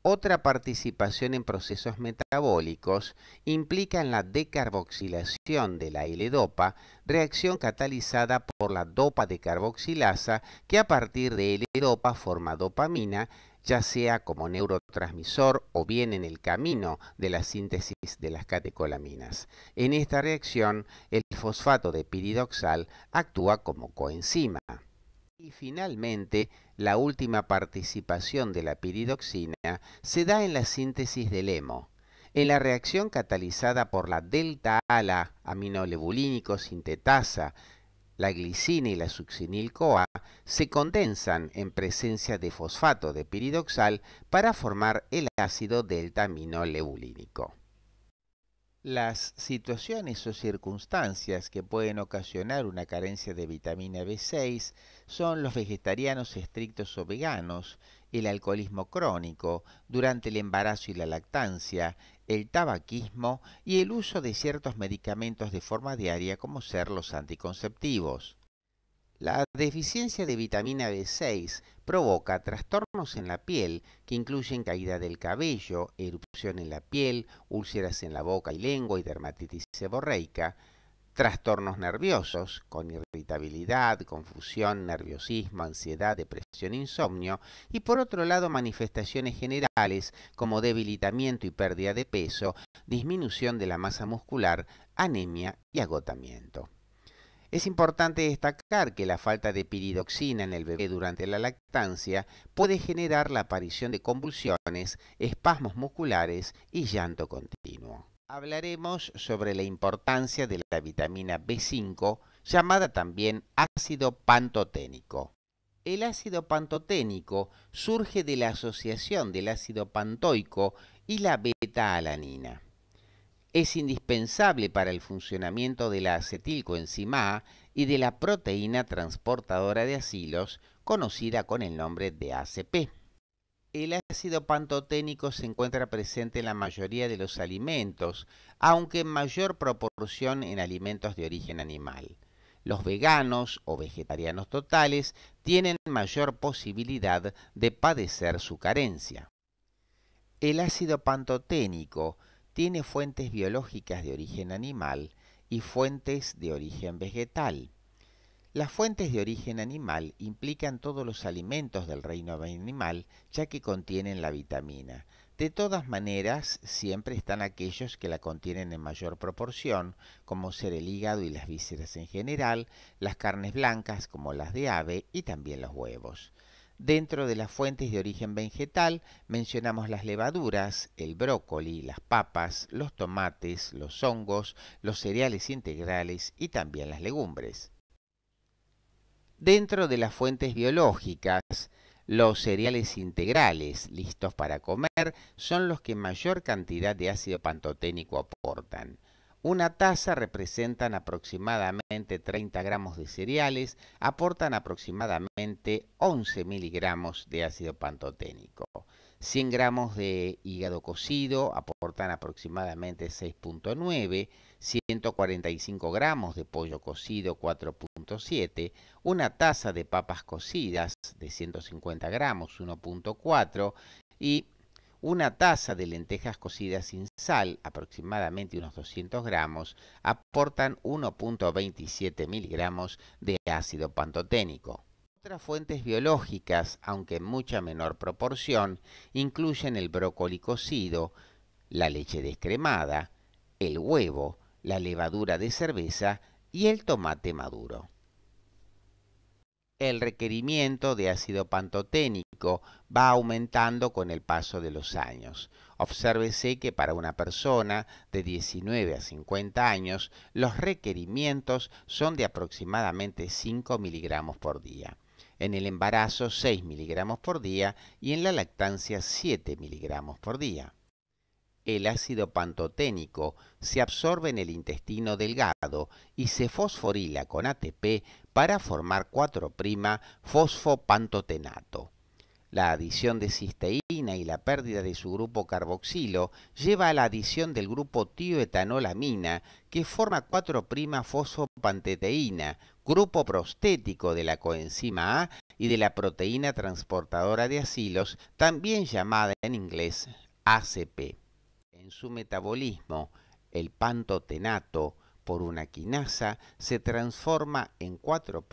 Otra participación en procesos metabólicos implica en la decarboxilación de la L-dopa, reacción catalizada por la dopa de carboxilasa que a partir de L-dopa forma dopamina, ya sea como neurotransmisor o bien en el camino de la síntesis de las catecolaminas. En esta reacción, el fosfato de piridoxal actúa como coenzima. Y finalmente, la última participación de la piridoxina se da en la síntesis del hemo. En la reacción catalizada por la delta-ala, aminolebulínico sintetasa, la glicina y la succinil-CoA se condensan en presencia de fosfato de piridoxal para formar el ácido delta-aminolebulínico las situaciones o circunstancias que pueden ocasionar una carencia de vitamina B6 son los vegetarianos estrictos o veganos, el alcoholismo crónico durante el embarazo y la lactancia, el tabaquismo y el uso de ciertos medicamentos de forma diaria como ser los anticonceptivos. La deficiencia de vitamina B6 provoca trastornos en la piel que incluyen caída del cabello, erupción en la piel, úlceras en la boca y lengua y dermatitis seborreica, trastornos nerviosos con irritabilidad, confusión, nerviosismo, ansiedad, depresión, insomnio y por otro lado manifestaciones generales como debilitamiento y pérdida de peso, disminución de la masa muscular, anemia y agotamiento. Es importante destacar que la falta de piridoxina en el bebé durante la lactancia puede generar la aparición de convulsiones, espasmos musculares y llanto continuo. Hablaremos sobre la importancia de la vitamina B5, llamada también ácido pantoténico. El ácido pantoténico surge de la asociación del ácido pantoico y la beta-alanina es indispensable para el funcionamiento de la acetilcoenzima A y de la proteína transportadora de asilos, conocida con el nombre de ACP. El ácido pantoténico se encuentra presente en la mayoría de los alimentos, aunque en mayor proporción en alimentos de origen animal. Los veganos o vegetarianos totales tienen mayor posibilidad de padecer su carencia. El ácido pantoténico tiene fuentes biológicas de origen animal y fuentes de origen vegetal. Las fuentes de origen animal implican todos los alimentos del reino animal ya que contienen la vitamina. De todas maneras, siempre están aquellos que la contienen en mayor proporción, como ser el hígado y las vísceras en general, las carnes blancas como las de ave y también los huevos. Dentro de las fuentes de origen vegetal mencionamos las levaduras, el brócoli, las papas, los tomates, los hongos, los cereales integrales y también las legumbres. Dentro de las fuentes biológicas, los cereales integrales listos para comer son los que mayor cantidad de ácido pantoténico aportan. Una taza representan aproximadamente 30 gramos de cereales, aportan aproximadamente 11 miligramos de ácido pantoténico. 100 gramos de hígado cocido aportan aproximadamente 6.9, 145 gramos de pollo cocido 4.7, una taza de papas cocidas de 150 gramos 1.4 y una taza de lentejas cocidas sin sal, aproximadamente unos 200 gramos, aportan 1.27 miligramos de ácido pantoténico. Otras fuentes biológicas, aunque en mucha menor proporción, incluyen el brócoli cocido, la leche descremada, el huevo, la levadura de cerveza y el tomate maduro el requerimiento de ácido pantoténico va aumentando con el paso de los años. Obsérvese que para una persona de 19 a 50 años los requerimientos son de aproximadamente 5 miligramos por día. En el embarazo 6 miligramos por día y en la lactancia 7 miligramos por día el ácido pantoténico se absorbe en el intestino delgado y se fosforila con ATP para formar 4' fosfopantotenato. La adición de cisteína y la pérdida de su grupo carboxilo lleva a la adición del grupo tioetanolamina que forma 4' fosfopanteteína, grupo prostético de la coenzima A y de la proteína transportadora de asilos, también llamada en inglés ACP su metabolismo el pantotenato por una quinasa se transforma en 4'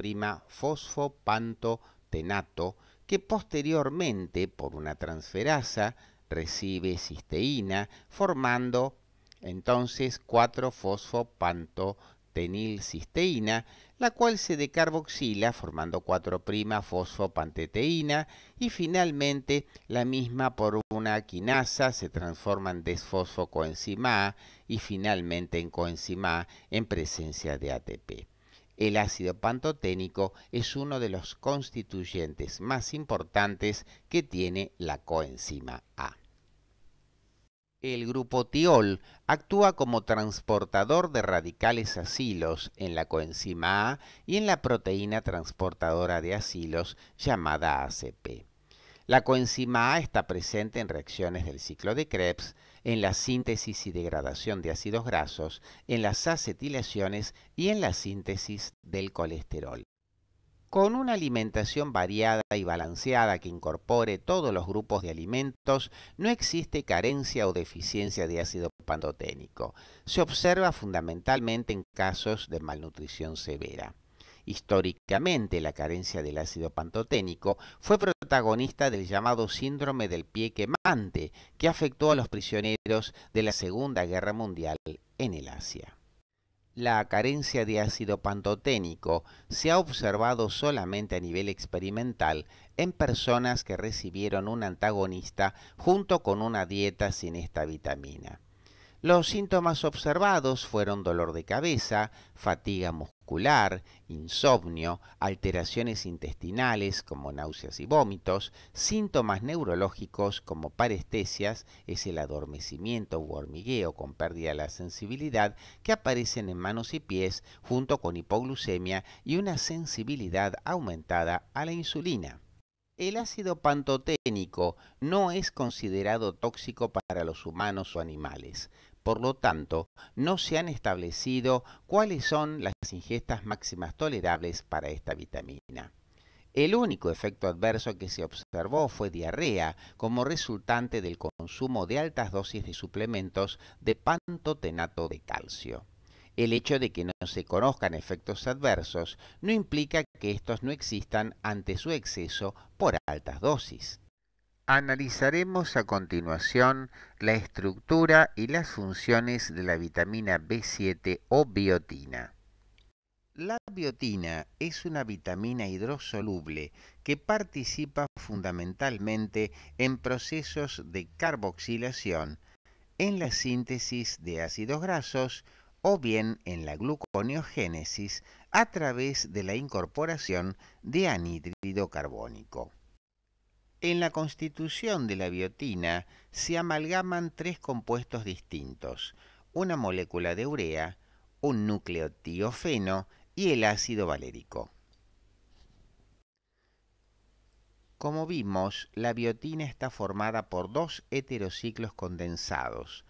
fosfopantotenato que posteriormente por una transferasa recibe cisteína formando entonces 4 fosfopantotenilcisteína la cual se decarboxila formando 4' fosfopanteteína y finalmente la misma por una quinasa se transforma en desfosfocoenzima A y finalmente en coenzima A en presencia de ATP. El ácido pantoténico es uno de los constituyentes más importantes que tiene la coenzima A. El grupo tiol actúa como transportador de radicales acilos en la coenzima A y en la proteína transportadora de acilos llamada ACP. La coenzima A está presente en reacciones del ciclo de Krebs, en la síntesis y degradación de ácidos grasos, en las acetilaciones y en la síntesis del colesterol. Con una alimentación variada y balanceada que incorpore todos los grupos de alimentos, no existe carencia o deficiencia de ácido pantoténico. Se observa fundamentalmente en casos de malnutrición severa. Históricamente, la carencia del ácido pantoténico fue protagonista del llamado síndrome del pie quemante, que afectó a los prisioneros de la Segunda Guerra Mundial en el Asia la carencia de ácido pantoténico se ha observado solamente a nivel experimental en personas que recibieron un antagonista junto con una dieta sin esta vitamina. Los síntomas observados fueron dolor de cabeza, fatiga muscular, insomnio, alteraciones intestinales como náuseas y vómitos, síntomas neurológicos como parestesias, es el adormecimiento u hormigueo con pérdida de la sensibilidad que aparecen en manos y pies junto con hipoglucemia y una sensibilidad aumentada a la insulina. El ácido pantoténico no es considerado tóxico para los humanos o animales. Por lo tanto, no se han establecido cuáles son las ingestas máximas tolerables para esta vitamina. El único efecto adverso que se observó fue diarrea como resultante del consumo de altas dosis de suplementos de pantotenato de calcio. El hecho de que no se conozcan efectos adversos no implica que estos no existan ante su exceso por altas dosis. Analizaremos a continuación la estructura y las funciones de la vitamina B7 o biotina. La biotina es una vitamina hidrosoluble que participa fundamentalmente en procesos de carboxilación, en la síntesis de ácidos grasos o bien en la gluconeogénesis a través de la incorporación de anhídrido carbónico. En la constitución de la biotina se amalgaman tres compuestos distintos, una molécula de urea, un núcleo y el ácido valérico. Como vimos, la biotina está formada por dos heterociclos condensados,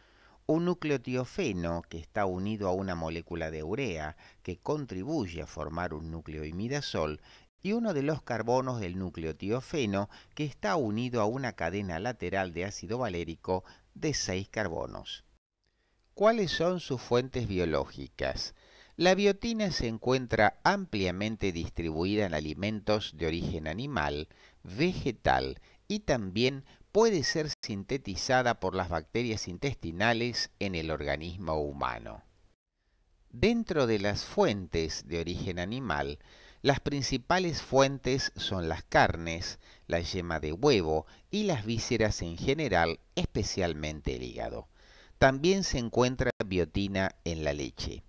un núcleo que está unido a una molécula de urea que contribuye a formar un núcleo imidazol y uno de los carbonos del núcleo tiofeno que está unido a una cadena lateral de ácido valérico de seis carbonos. ¿Cuáles son sus fuentes biológicas? La biotina se encuentra ampliamente distribuida en alimentos de origen animal, vegetal y también puede ser sintetizada por las bacterias intestinales en el organismo humano. Dentro de las fuentes de origen animal, las principales fuentes son las carnes, la yema de huevo y las vísceras en general, especialmente el hígado. También se encuentra biotina en la leche.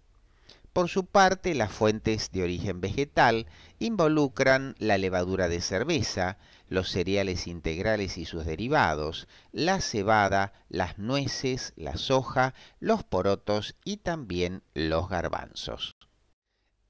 Por su parte, las fuentes de origen vegetal involucran la levadura de cerveza, los cereales integrales y sus derivados, la cebada, las nueces, la soja, los porotos y también los garbanzos.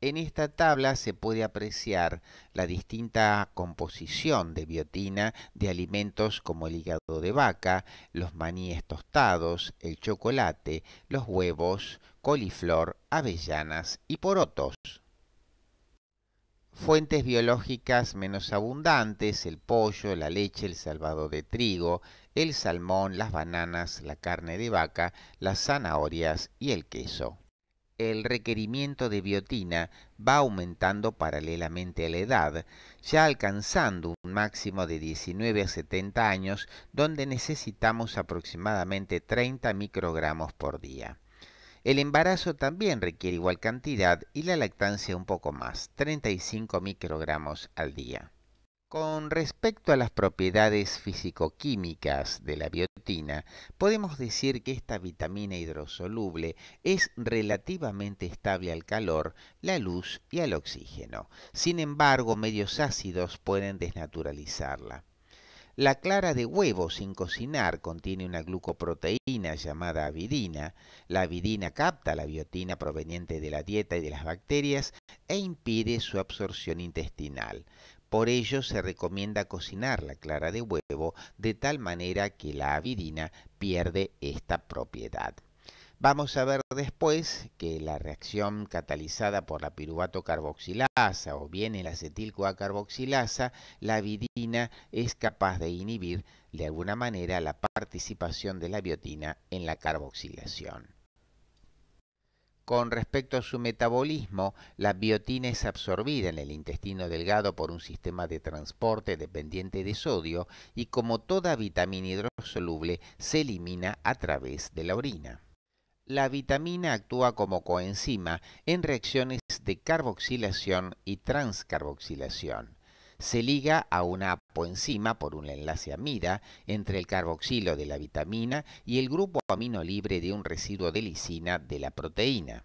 En esta tabla se puede apreciar la distinta composición de biotina de alimentos como el hígado de vaca, los maníes tostados, el chocolate, los huevos, coliflor, avellanas y porotos. Fuentes biológicas menos abundantes, el pollo, la leche, el salvado de trigo, el salmón, las bananas, la carne de vaca, las zanahorias y el queso el requerimiento de biotina va aumentando paralelamente a la edad, ya alcanzando un máximo de 19 a 70 años donde necesitamos aproximadamente 30 microgramos por día. El embarazo también requiere igual cantidad y la lactancia un poco más, 35 microgramos al día. Con respecto a las propiedades fisicoquímicas de la biotina, podemos decir que esta vitamina hidrosoluble es relativamente estable al calor, la luz y al oxígeno. Sin embargo, medios ácidos pueden desnaturalizarla. La clara de huevo sin cocinar contiene una glucoproteína llamada avidina. La avidina capta la biotina proveniente de la dieta y de las bacterias e impide su absorción intestinal. Por ello se recomienda cocinar la clara de huevo de tal manera que la avidina pierde esta propiedad. Vamos a ver después que la reacción catalizada por la piruvato carboxilasa o bien el acetilcoacarboxilasa, carboxilasa, la avidina es capaz de inhibir de alguna manera la participación de la biotina en la carboxilación. Con respecto a su metabolismo, la biotina es absorbida en el intestino delgado por un sistema de transporte dependiente de sodio y como toda vitamina hidrosoluble se elimina a través de la orina. La vitamina actúa como coenzima en reacciones de carboxilación y transcarboxilación se liga a una apoenzima por un enlace amida entre el carboxilo de la vitamina y el grupo amino libre de un residuo de lisina de la proteína.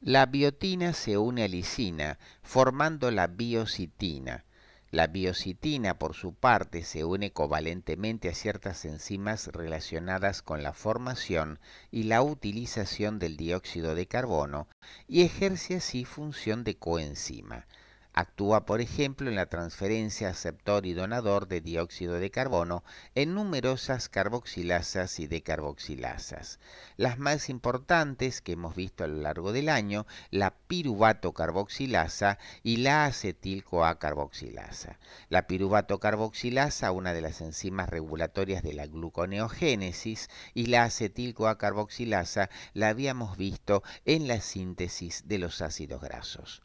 La biotina se une a lisina, formando la biocitina. La biocitina, por su parte, se une covalentemente a ciertas enzimas relacionadas con la formación y la utilización del dióxido de carbono y ejerce así función de coenzima. Actúa, por ejemplo, en la transferencia aceptor y donador de dióxido de carbono en numerosas carboxilasas y decarboxilasas. Las más importantes que hemos visto a lo largo del año, la piruvato carboxilasa y la acetil carboxilasa. La piruvato carboxilasa, una de las enzimas regulatorias de la gluconeogénesis, y la acetil carboxilasa la habíamos visto en la síntesis de los ácidos grasos.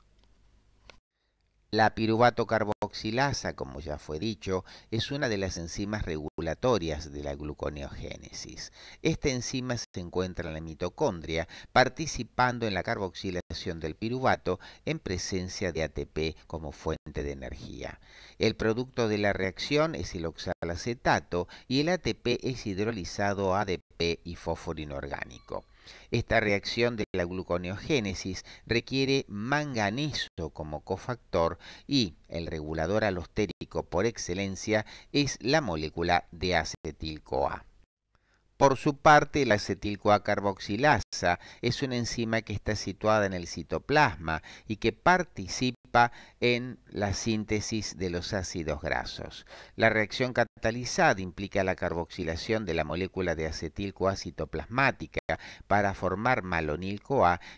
La piruvato carboxilasa, como ya fue dicho, es una de las enzimas regulatorias de la gluconeogénesis. Esta enzima se encuentra en la mitocondria, participando en la carboxilación del piruvato en presencia de ATP como fuente de energía. El producto de la reacción es el oxalacetato y el ATP es hidrolizado a ADP y fósforo inorgánico. Esta reacción de la gluconeogénesis requiere manganeso como cofactor y el regulador alostérico por excelencia es la molécula de acetil-CoA. Por su parte, la acetil-CoA carboxilasa es una enzima que está situada en el citoplasma y que participa en la síntesis de los ácidos grasos. La reacción catalizada implica la carboxilación de la molécula de acetil para formar malonil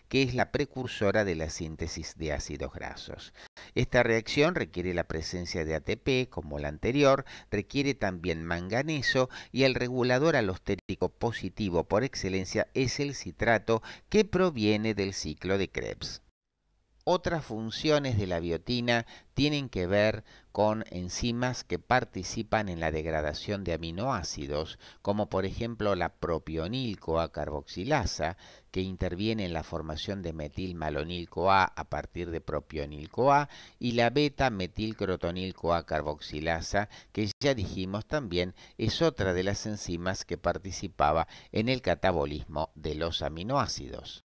que es la precursora de la síntesis de ácidos grasos. Esta reacción requiere la presencia de ATP, como la anterior, requiere también manganeso y el regulador alostérico positivo por excelencia es el citrato que proviene del ciclo de Krebs. Otras funciones de la biotina tienen que ver con enzimas que participan en la degradación de aminoácidos, como por ejemplo la propionil carboxilasa, que interviene en la formación de metilmalonil-CoA a partir de propionilcoa, y la beta-metilcrotonil-CoA carboxilasa, que ya dijimos también es otra de las enzimas que participaba en el catabolismo de los aminoácidos.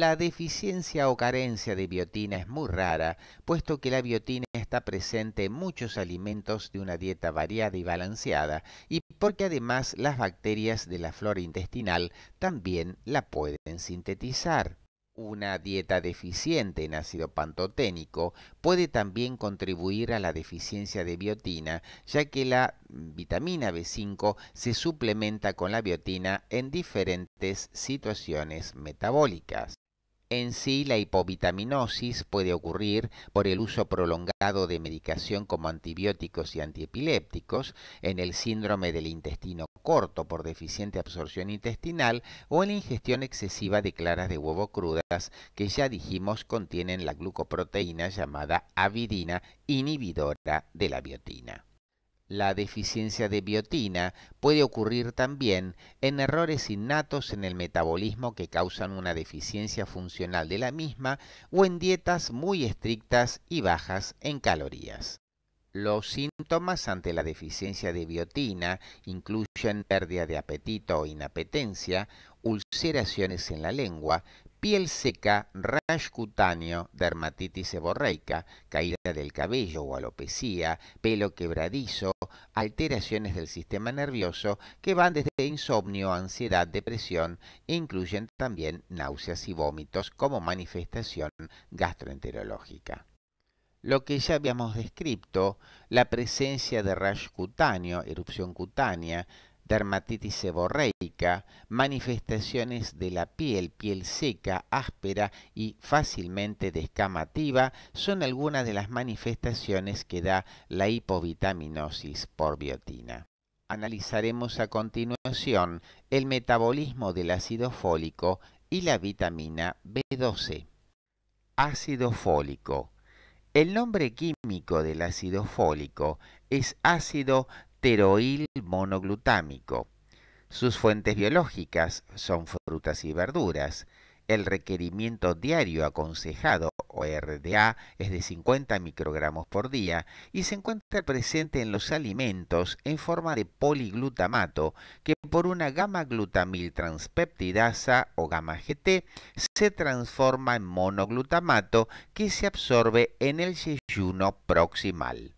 La deficiencia o carencia de biotina es muy rara, puesto que la biotina está presente en muchos alimentos de una dieta variada y balanceada, y porque además las bacterias de la flora intestinal también la pueden sintetizar. Una dieta deficiente en ácido pantoténico puede también contribuir a la deficiencia de biotina, ya que la vitamina B5 se suplementa con la biotina en diferentes situaciones metabólicas. En sí, la hipovitaminosis puede ocurrir por el uso prolongado de medicación como antibióticos y antiepilépticos en el síndrome del intestino corto por deficiente absorción intestinal o en la ingestión excesiva de claras de huevo crudas que ya dijimos contienen la glucoproteína llamada avidina inhibidora de la biotina. La deficiencia de biotina puede ocurrir también en errores innatos en el metabolismo que causan una deficiencia funcional de la misma o en dietas muy estrictas y bajas en calorías. Los síntomas ante la deficiencia de biotina incluyen pérdida de apetito o inapetencia, ulceraciones en la lengua, piel seca, rash cutáneo, dermatitis seborreica, caída del cabello o alopecia, pelo quebradizo, alteraciones del sistema nervioso que van desde insomnio, ansiedad, depresión e incluyen también náuseas y vómitos como manifestación gastroenterológica lo que ya habíamos descrito, la presencia de rash cutáneo, erupción cutánea, dermatitis seborreica, manifestaciones de la piel, piel seca, áspera y fácilmente descamativa, son algunas de las manifestaciones que da la hipovitaminosis por biotina. Analizaremos a continuación el metabolismo del ácido fólico y la vitamina B12. Ácido fólico el nombre químico del ácido fólico es ácido teroil monoglutámico. Sus fuentes biológicas son frutas y verduras. El requerimiento diario aconsejado o RDA es de 50 microgramos por día y se encuentra presente en los alimentos en forma de poliglutamato que por una gamma glutamil transpeptidasa o gamma GT se transforma en monoglutamato que se absorbe en el yeyuno proximal.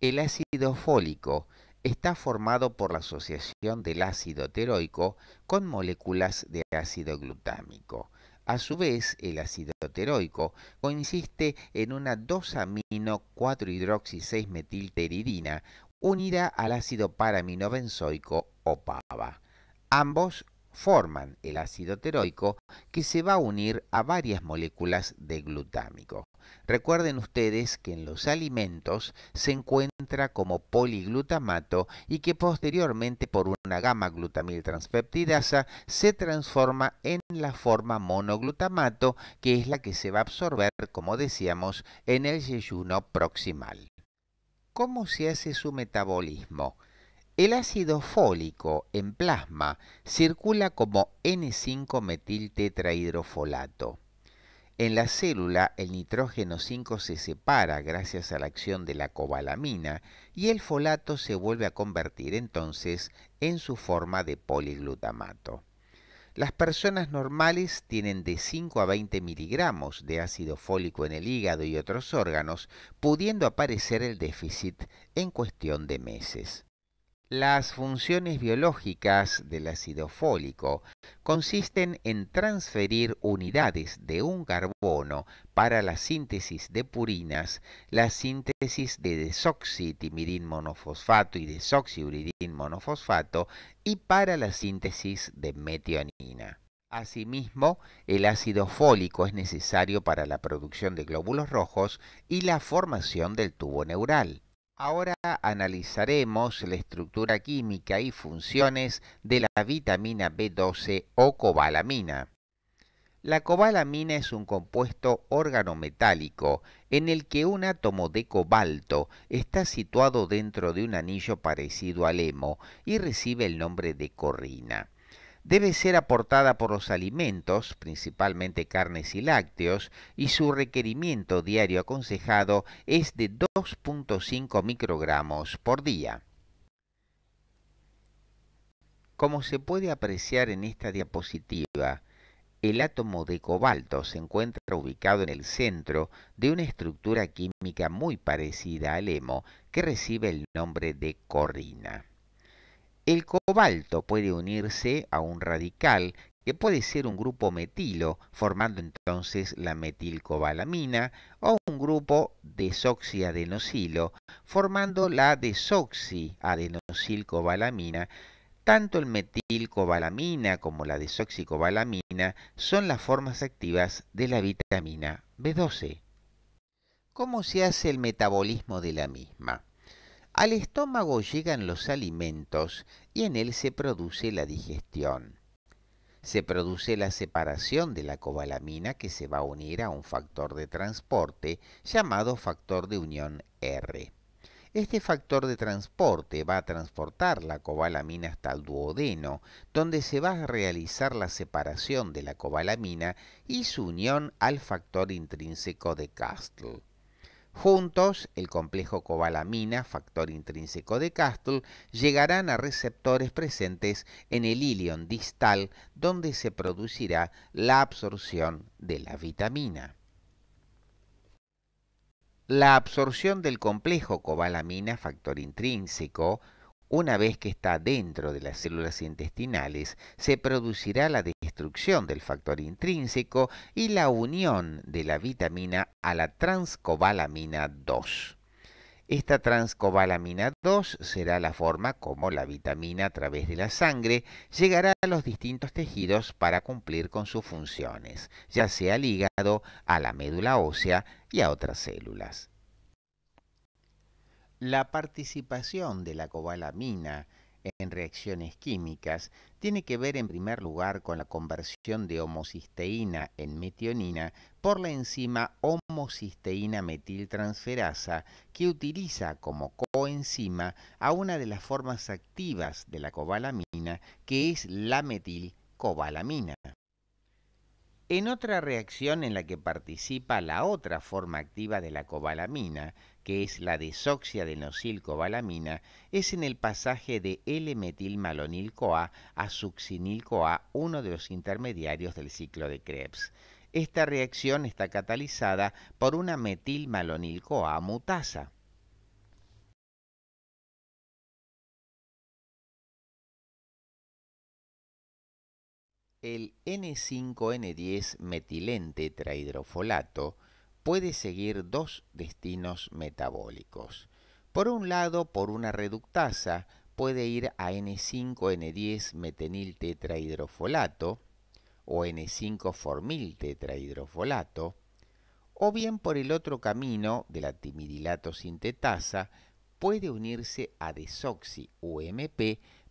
El ácido fólico Está formado por la asociación del ácido teroico con moléculas de ácido glutámico. A su vez, el ácido teroico consiste en una 2-amino 4-hidroxi-6-metilteridina unida al ácido paraminobenzoico o PAVA. Ambos forman el ácido teroico que se va a unir a varias moléculas de glutámico. Recuerden ustedes que en los alimentos se encuentra como poliglutamato y que posteriormente por una gama glutamil transpeptidasa se transforma en la forma monoglutamato que es la que se va a absorber, como decíamos, en el yeyuno proximal. ¿Cómo se hace su metabolismo? El ácido fólico en plasma circula como N5-metiltetrahidrofolato. En la célula el nitrógeno 5 se separa gracias a la acción de la cobalamina y el folato se vuelve a convertir entonces en su forma de poliglutamato. Las personas normales tienen de 5 a 20 miligramos de ácido fólico en el hígado y otros órganos, pudiendo aparecer el déficit en cuestión de meses. Las funciones biológicas del ácido fólico consisten en transferir unidades de un carbono para la síntesis de purinas, la síntesis de desoxitimidin monofosfato y desoxiuridin monofosfato y para la síntesis de metionina. Asimismo, el ácido fólico es necesario para la producción de glóbulos rojos y la formación del tubo neural. Ahora analizaremos la estructura química y funciones de la vitamina B12 o cobalamina. La cobalamina es un compuesto organometálico en el que un átomo de cobalto está situado dentro de un anillo parecido al hemo y recibe el nombre de corrina debe ser aportada por los alimentos, principalmente carnes y lácteos, y su requerimiento diario aconsejado es de 2.5 microgramos por día. Como se puede apreciar en esta diapositiva, el átomo de cobalto se encuentra ubicado en el centro de una estructura química muy parecida al hemo que recibe el nombre de corrina. El cobalto puede unirse a un radical que puede ser un grupo metilo, formando entonces la metilcobalamina, o un grupo desoxiadenosilo, formando la desoxiadenosilcobalamina. Tanto el metilcobalamina como la desoxicobalamina son las formas activas de la vitamina B12. ¿Cómo se hace el metabolismo de la misma? Al estómago llegan los alimentos y en él se produce la digestión. Se produce la separación de la cobalamina que se va a unir a un factor de transporte llamado factor de unión R. Este factor de transporte va a transportar la cobalamina hasta el duodeno, donde se va a realizar la separación de la cobalamina y su unión al factor intrínseco de Castle. Juntos, el complejo cobalamina, factor intrínseco de Castle, llegarán a receptores presentes en el ilion distal donde se producirá la absorción de la vitamina. La absorción del complejo cobalamina, factor intrínseco, una vez que está dentro de las células intestinales, se producirá la destrucción del factor intrínseco y la unión de la vitamina a la transcobalamina 2. Esta transcobalamina 2 será la forma como la vitamina a través de la sangre llegará a los distintos tejidos para cumplir con sus funciones, ya sea ligado hígado, a la médula ósea y a otras células. La participación de la cobalamina en reacciones químicas tiene que ver en primer lugar con la conversión de homocisteína en metionina por la enzima homocisteína metiltransferasa que utiliza como coenzima a una de las formas activas de la cobalamina que es la metilcobalamina. En otra reacción en la que participa la otra forma activa de la cobalamina, que es la desoxia de nosilcobalamina es en el pasaje de L-metilmalonil-CoA a succinil-CoA, uno de los intermediarios del ciclo de Krebs. Esta reacción está catalizada por una metilmalonil-CoA mutasa. El N5N10 metilente trahidrofolato puede seguir dos destinos metabólicos. Por un lado, por una reductasa, puede ir a N5-N10 metenil tetrahidrofolato o N5 formil tetrahidrofolato, o bien por el otro camino de la timidilato sintetasa, puede unirse a desoxi UMP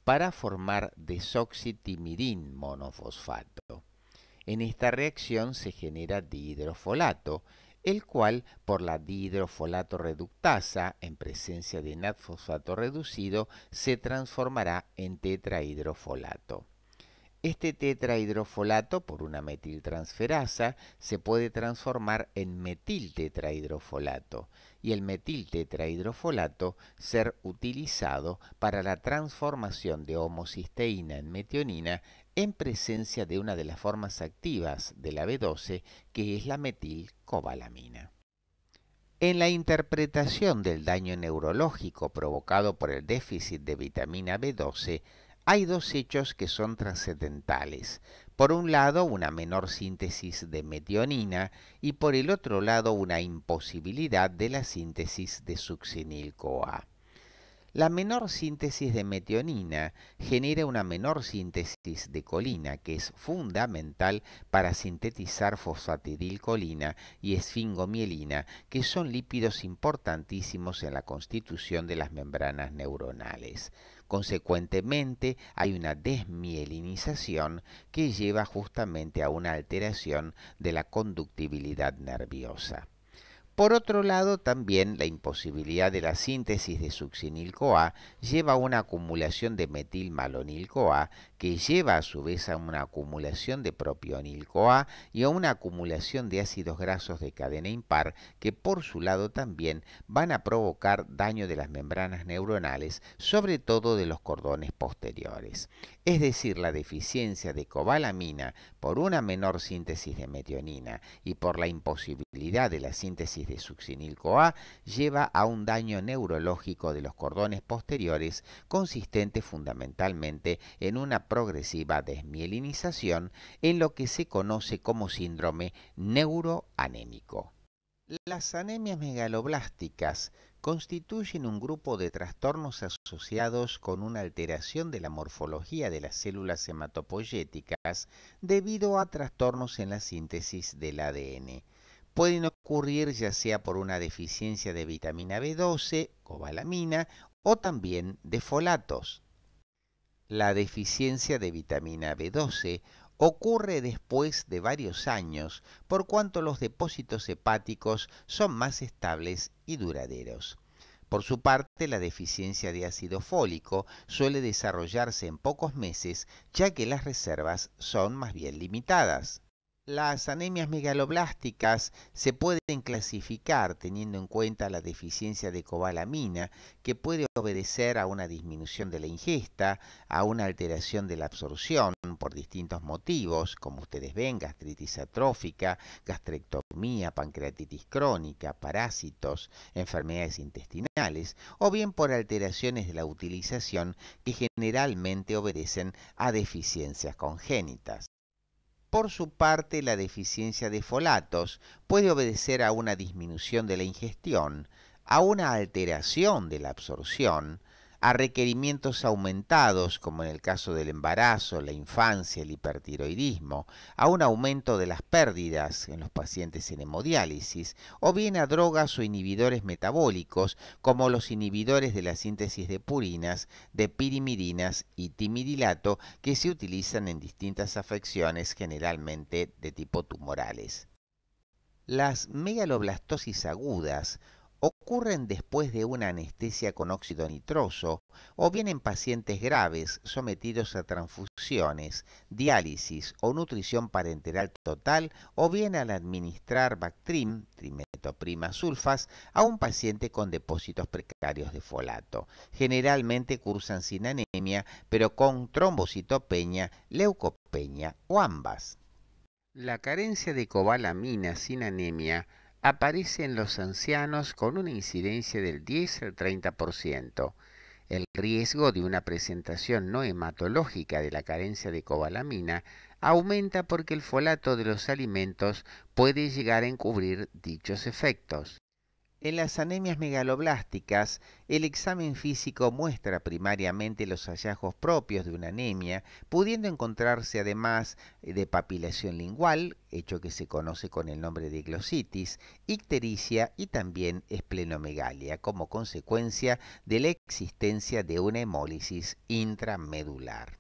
para formar desoxitimidin monofosfato. En esta reacción se genera dihidrofolato, el cual por la dihidrofolato reductasa en presencia de natfosfato reducido se transformará en tetrahidrofolato. Este tetrahidrofolato por una metiltransferasa se puede transformar en metiltetrahidrofolato y el metiltetrahidrofolato ser utilizado para la transformación de homocisteína en metionina en presencia de una de las formas activas de la B12, que es la metilcobalamina. En la interpretación del daño neurológico provocado por el déficit de vitamina B12, hay dos hechos que son trascendentales. Por un lado, una menor síntesis de metionina y por el otro lado, una imposibilidad de la síntesis de succinil-CoA. La menor síntesis de metionina genera una menor síntesis de colina, que es fundamental para sintetizar fosfatidilcolina y esfingomielina, que son lípidos importantísimos en la constitución de las membranas neuronales. Consecuentemente, hay una desmielinización que lleva justamente a una alteración de la conductibilidad nerviosa. Por otro lado, también la imposibilidad de la síntesis de succinil-CoA lleva a una acumulación de metilmalonil-CoA, que lleva a su vez a una acumulación de propionil-CoA y a una acumulación de ácidos grasos de cadena impar, que por su lado también van a provocar daño de las membranas neuronales, sobre todo de los cordones posteriores. Es decir, la deficiencia de cobalamina por una menor síntesis de metionina y por la imposibilidad de la síntesis de succinil lleva a un daño neurológico de los cordones posteriores consistente fundamentalmente en una progresiva desmielinización en lo que se conoce como síndrome neuroanémico. Las anemias megaloblásticas constituyen un grupo de trastornos asociados con una alteración de la morfología de las células hematopoyéticas debido a trastornos en la síntesis del ADN pueden ocurrir ya sea por una deficiencia de vitamina B12, cobalamina o también de folatos. La deficiencia de vitamina B12 ocurre después de varios años por cuanto los depósitos hepáticos son más estables y duraderos. Por su parte, la deficiencia de ácido fólico suele desarrollarse en pocos meses ya que las reservas son más bien limitadas. Las anemias megaloblásticas se pueden clasificar teniendo en cuenta la deficiencia de cobalamina, que puede obedecer a una disminución de la ingesta, a una alteración de la absorción por distintos motivos, como ustedes ven, gastritis atrófica, gastrectomía, pancreatitis crónica, parásitos, enfermedades intestinales, o bien por alteraciones de la utilización que generalmente obedecen a deficiencias congénitas. Por su parte, la deficiencia de folatos puede obedecer a una disminución de la ingestión, a una alteración de la absorción, a requerimientos aumentados, como en el caso del embarazo, la infancia, el hipertiroidismo, a un aumento de las pérdidas en los pacientes en hemodiálisis, o bien a drogas o inhibidores metabólicos, como los inhibidores de la síntesis de purinas, de pirimidinas y timidilato, que se utilizan en distintas afecciones generalmente de tipo tumorales. Las megaloblastosis agudas ocurren después de una anestesia con óxido nitroso o bien en pacientes graves sometidos a transfusiones, diálisis o nutrición parenteral total o bien al administrar Bactrim, trimetoprima sulfas, a un paciente con depósitos precarios de folato. Generalmente cursan sin anemia, pero con trombocitopenia, leucopenia o ambas. La carencia de cobalamina sin anemia aparece en los ancianos con una incidencia del 10 al 30%. El riesgo de una presentación no hematológica de la carencia de cobalamina aumenta porque el folato de los alimentos puede llegar a encubrir dichos efectos. En las anemias megaloblásticas, el examen físico muestra primariamente los hallazgos propios de una anemia, pudiendo encontrarse además eh, de papilación lingual, hecho que se conoce con el nombre de glositis, ictericia y también esplenomegalia, como consecuencia de la existencia de una hemólisis intramedular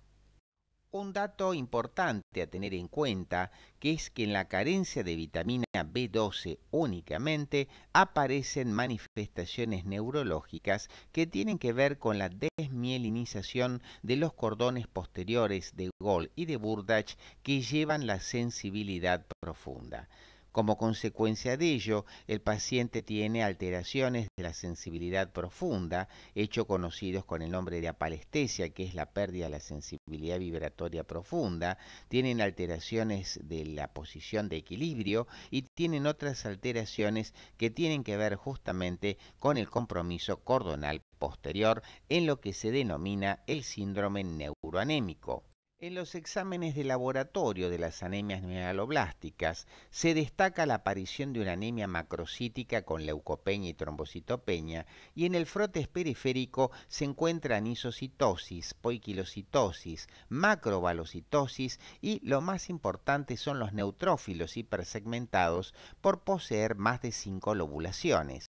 un dato importante a tener en cuenta, que es que en la carencia de vitamina B12 únicamente aparecen manifestaciones neurológicas que tienen que ver con la desmielinización de los cordones posteriores de Gol y de Burdach que llevan la sensibilidad profunda. Como consecuencia de ello, el paciente tiene alteraciones de la sensibilidad profunda, hecho conocidos con el nombre de apalestesia, que es la pérdida de la sensibilidad vibratoria profunda, tienen alteraciones de la posición de equilibrio y tienen otras alteraciones que tienen que ver justamente con el compromiso cordonal posterior en lo que se denomina el síndrome neuroanémico. En los exámenes de laboratorio de las anemias megaloblásticas se destaca la aparición de una anemia macrocítica con leucopeña y trombocitopeña y en el frotes periférico se encuentran isocitosis, poiquilocitosis, macrovalocitosis y lo más importante son los neutrófilos hipersegmentados por poseer más de cinco lobulaciones.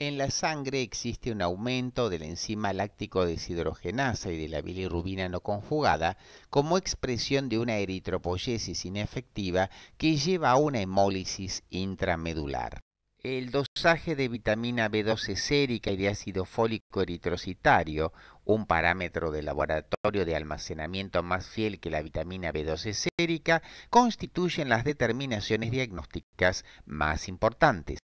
En la sangre existe un aumento de la enzima láctico deshidrogenasa y de la bilirrubina no conjugada como expresión de una eritropoyesis inefectiva que lleva a una hemólisis intramedular. El dosaje de vitamina B12 sérica y de ácido fólico eritrocitario, un parámetro de laboratorio de almacenamiento más fiel que la vitamina B12 sérica, constituyen las determinaciones diagnósticas más importantes.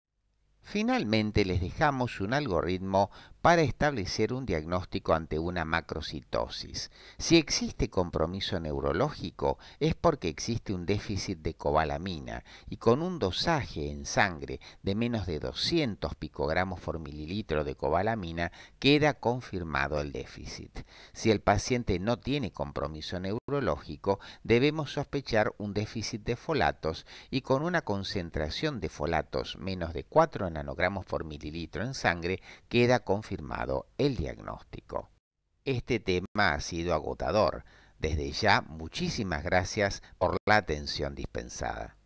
Finalmente les dejamos un algoritmo para establecer un diagnóstico ante una macrocitosis. Si existe compromiso neurológico es porque existe un déficit de cobalamina y con un dosaje en sangre de menos de 200 picogramos por mililitro de cobalamina queda confirmado el déficit. Si el paciente no tiene compromiso neurológico debemos sospechar un déficit de folatos y con una concentración de folatos menos de 4 nanogramos por mililitro en sangre queda confirmado el diagnóstico. Este tema ha sido agotador. Desde ya, muchísimas gracias por la atención dispensada.